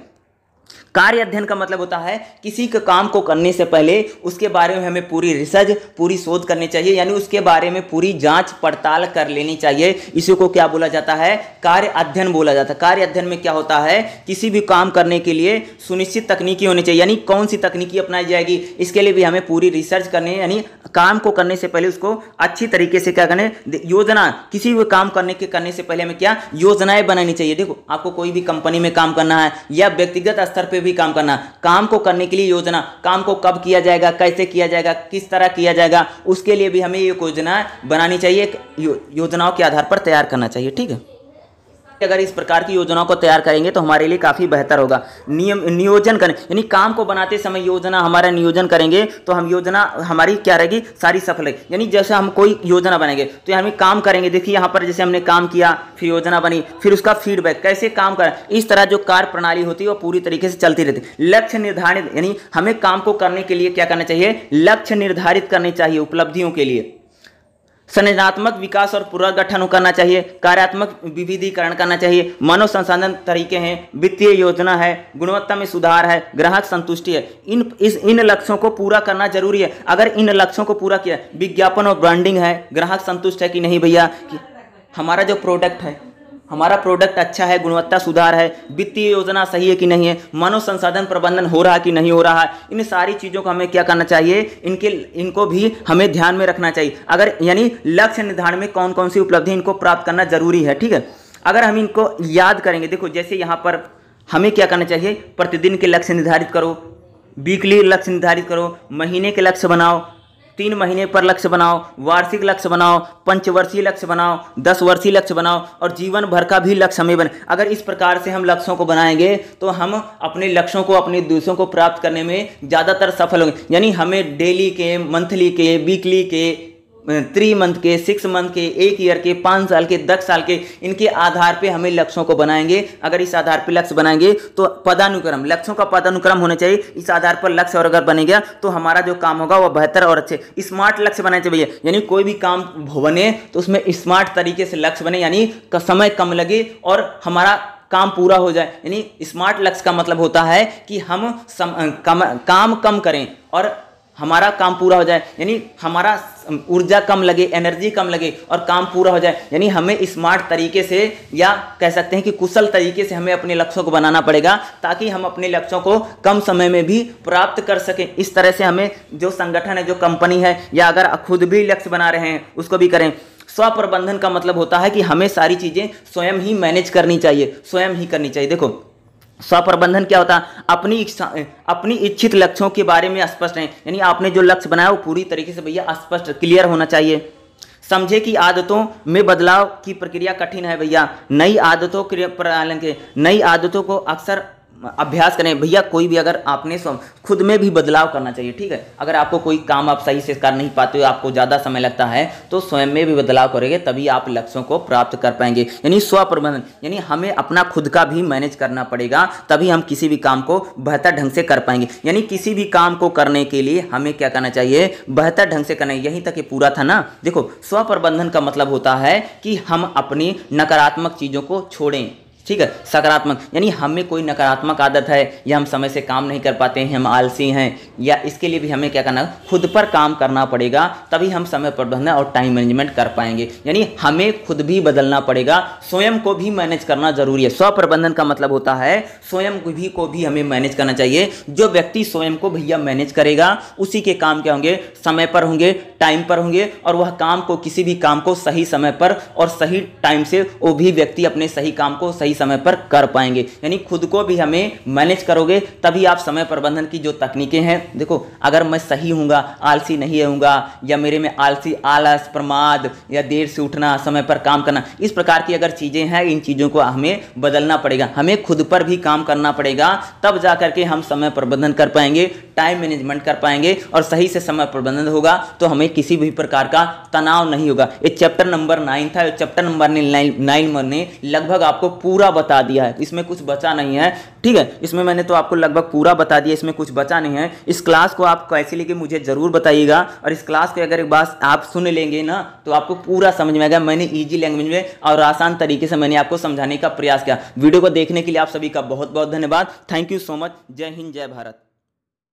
कार्य अध्ययन का मतलब होता है किसी के काम को करने से पहले उसके बारे में हमें पूरी रिसर्च पूरी शोध करनी चाहिए यानी उसके बारे में पूरी जांच पड़ताल कर लेनी चाहिए इसी को क्या बोला जाता है कार्य अध्ययन बोला जाता है कार्य अध्ययन में क्या होता है किसी भी काम करने के लिए सुनिश्चित तकनीकी होनी चाहिए यानी कौन सी तकनीकी अपनाई जाएगी इसके लिए भी हमें पूरी रिसर्च करनी यानी काम को करने से पहले उसको अच्छी तरीके से क्या करने योजना किसी भी काम करने के करने से पहले हमें क्या योजनाएं बनानी चाहिए देखो आपको कोई भी कंपनी में काम करना है या व्यक्तिगत स्तर पर भी काम करना काम को करने के लिए योजना काम को कब किया जाएगा कैसे किया जाएगा किस तरह किया जाएगा उसके लिए भी हमें ये योजना बनानी चाहिए यो, योजनाओं के आधार पर तैयार करना चाहिए ठीक है अगर इस प्रकार की योजनाओं को तैयार करेंगे तो हमारे लिए काफ़ी बेहतर होगा नियम नियोजन करें यानी काम को बनाते समय योजना हमारा नियोजन करेंगे तो हम योजना हमारी क्या रहेगी सारी सफल रहेगी यानी जैसे हम कोई योजना बनेंगे तो हम काम करेंगे देखिए यहाँ पर जैसे हमने काम किया फिर योजना बनी फिर उसका फीडबैक कैसे काम करें इस तरह जो कार्य प्रणाली होती है वो पूरी तरीके से चलती रहती लक्ष्य निर्धारित यानी हमें काम को करने के लिए क्या करना चाहिए लक्ष्य निर्धारित करने चाहिए उपलब्धियों के लिए संरचनात्मक विकास और पुनर्गठन करना चाहिए कार्यात्मक विविधीकरण करना चाहिए मानव संसाधन तरीके हैं वित्तीय योजना है गुणवत्ता में सुधार है ग्राहक संतुष्टि है इन इस इन लक्ष्यों को पूरा करना जरूरी है अगर इन लक्ष्यों को पूरा किया विज्ञापन और ब्रांडिंग है ग्राहक संतुष्ट है कि नहीं भैया हमारा जो प्रोडक्ट है हमारा प्रोडक्ट अच्छा है गुणवत्ता सुधार है वित्तीय योजना सही है कि नहीं है मानव संसाधन प्रबंधन हो रहा है कि नहीं हो रहा है इन सारी चीज़ों को हमें क्या करना चाहिए इनके इनको भी हमें ध्यान में रखना चाहिए अगर यानी लक्ष्य निर्धारण में कौन कौन सी उपलब्धि इनको प्राप्त करना जरूरी है ठीक है अगर हम इनको याद करेंगे देखो जैसे यहाँ पर हमें क्या करना चाहिए प्रतिदिन के लक्ष्य निर्धारित करो वीकली लक्ष्य निर्धारित करो महीने के लक्ष्य बनाओ तीन महीने पर लक्ष्य बनाओ वार्षिक लक्ष्य बनाओ पंचवर्षीय लक्ष्य बनाओ दस वर्षीय लक्ष्य बनाओ और जीवन भर का भी लक्ष्य हमें बने अगर इस प्रकार से हम लक्ष्यों को बनाएंगे तो हम अपने लक्ष्यों को अपने दूसरों को प्राप्त करने में ज़्यादातर सफल होंगे यानी हमें डेली के मंथली के वीकली के थ्री मंथ के सिक्स मंथ के एक ईयर के पाँच साल के दस साल के इनके आधार पे हमें लक्ष्यों को बनाएंगे अगर इस आधार पे लक्ष्य बनाएंगे तो पदानुक्रम लक्ष्यों का पदानुक्रम होना चाहिए इस आधार पर लक्ष्य और अगर बने गया तो हमारा जो काम होगा वह बेहतर और अच्छे स्मार्ट लक्ष्य बनाना चाहिए भैया यानी कोई भी काम बने तो उसमें स्मार्ट तरीके से लक्ष्य बने यानी समय कम लगे और हमारा काम पूरा हो जाए यानी स्मार्ट लक्ष्य का मतलब होता है कि हम सम, कम, काम कम करें और हमारा काम पूरा हो जाए यानी हमारा ऊर्जा कम लगे एनर्जी कम लगे और काम पूरा हो जाए यानी हमें स्मार्ट तरीके से या कह सकते हैं कि कुशल तरीके से हमें अपने लक्ष्यों को बनाना पड़ेगा ताकि हम अपने लक्ष्यों को कम समय में भी प्राप्त कर सकें इस तरह से हमें जो संगठन है जो कंपनी है या अगर खुद भी लक्ष्य बना रहे हैं उसको भी करें स्वप्रबंधन का मतलब होता है कि हमें सारी चीज़ें स्वयं ही मैनेज करनी चाहिए स्वयं ही करनी चाहिए देखो स्वप्रबंधन क्या होता अपनी इच्छा अपनी इच्छित लक्ष्यों के बारे में स्पष्ट है यानी आपने जो लक्ष्य बनाया वो पूरी तरीके से भैया स्पष्ट क्लियर होना चाहिए समझे कि आदतों में बदलाव की प्रक्रिया कठिन है भैया नई आदतों के प्रणालन के नई आदतों को अक्सर अभ्यास करें भैया कोई भी अगर आपने खुद में भी बदलाव करना चाहिए ठीक है अगर आपको कोई काम आप सही से कर नहीं पाते हो आपको ज़्यादा समय लगता है तो स्वयं में भी बदलाव करेंगे तभी आप लक्ष्यों को प्राप्त कर पाएंगे यानी स्व प्रबंधन यानी हमें अपना खुद का भी मैनेज करना पड़ेगा तभी हम किसी भी काम को बेहतर ढंग से कर पाएंगे यानी किसी भी काम को करने के लिए हमें क्या करना चाहिए बेहतर ढंग से करना यहीं तक ये पूरा था ना देखो स्व प्रबंधन का मतलब होता है कि हम अपनी नकारात्मक चीज़ों को छोड़ें ठीक है सकारात्मक यानी हमें कोई नकारात्मक आदत है या हम समय से काम नहीं कर पाते हैं हम आलसी हैं या इसके लिए भी हमें क्या करना खुद पर काम करना पड़ेगा तभी हम समय प्रबंधन और टाइम मैनेजमेंट कर पाएंगे यानी हमें खुद भी बदलना पड़ेगा स्वयं को भी मैनेज करना जरूरी है स्वप्रबंधन का मतलब होता है स्वयं को भी को भी हमें मैनेज करना चाहिए जो व्यक्ति स्वयं को भैया मैनेज करेगा उसी के काम क्या होंगे समय पर होंगे टाइम पर होंगे और वह काम को किसी भी काम को सही समय पर और सही टाइम से वो भी व्यक्ति अपने सही काम को सही समय पर कर पाएंगे यानी खुद को भी हमें मैनेज करोगे तभी आप समय प्रबंधन की जो तकनीकें हैं देखो अगर मैं सही हूँगा आलसी नहीं रहूँगा या मेरे में आलसी आलस प्रमाद या देर से उठना समय पर काम करना इस प्रकार की अगर चीज़ें हैं इन चीज़ों को हमें बदलना पड़ेगा हमें खुद पर भी काम करना पड़ेगा तब जा करके हम समय प्रबंधन कर पाएंगे टाइम मैनेजमेंट कर पाएंगे और सही से समय प्रबंधन होगा तो हमें किसी भी प्रकार का तनाव नहीं होगा ये चैप्टर नंबर नाइन था चैप्टर नंबर नाइन में लगभग आपको पूरा पूरा बता दिया है इसमें कुछ बचा नहीं है ठीक है इसमें मैंने तो आपको लगभग पूरा बता दिया इसमें कुछ बचा नहीं है इस क्लास को आप कैसे लेके मुझे ज़रूर बताइएगा और इस क्लास को अगर एक बार आप सुन लेंगे ना तो आपको पूरा समझ में आएगा मैंने ईजी लैंग्वेज में और आसान तरीके से मैंने आपको समझाने का प्रयास किया वीडियो को देखने के लिए आप सभी का बहुत बहुत धन्यवाद थैंक यू सो मच जय हिंद जय भारत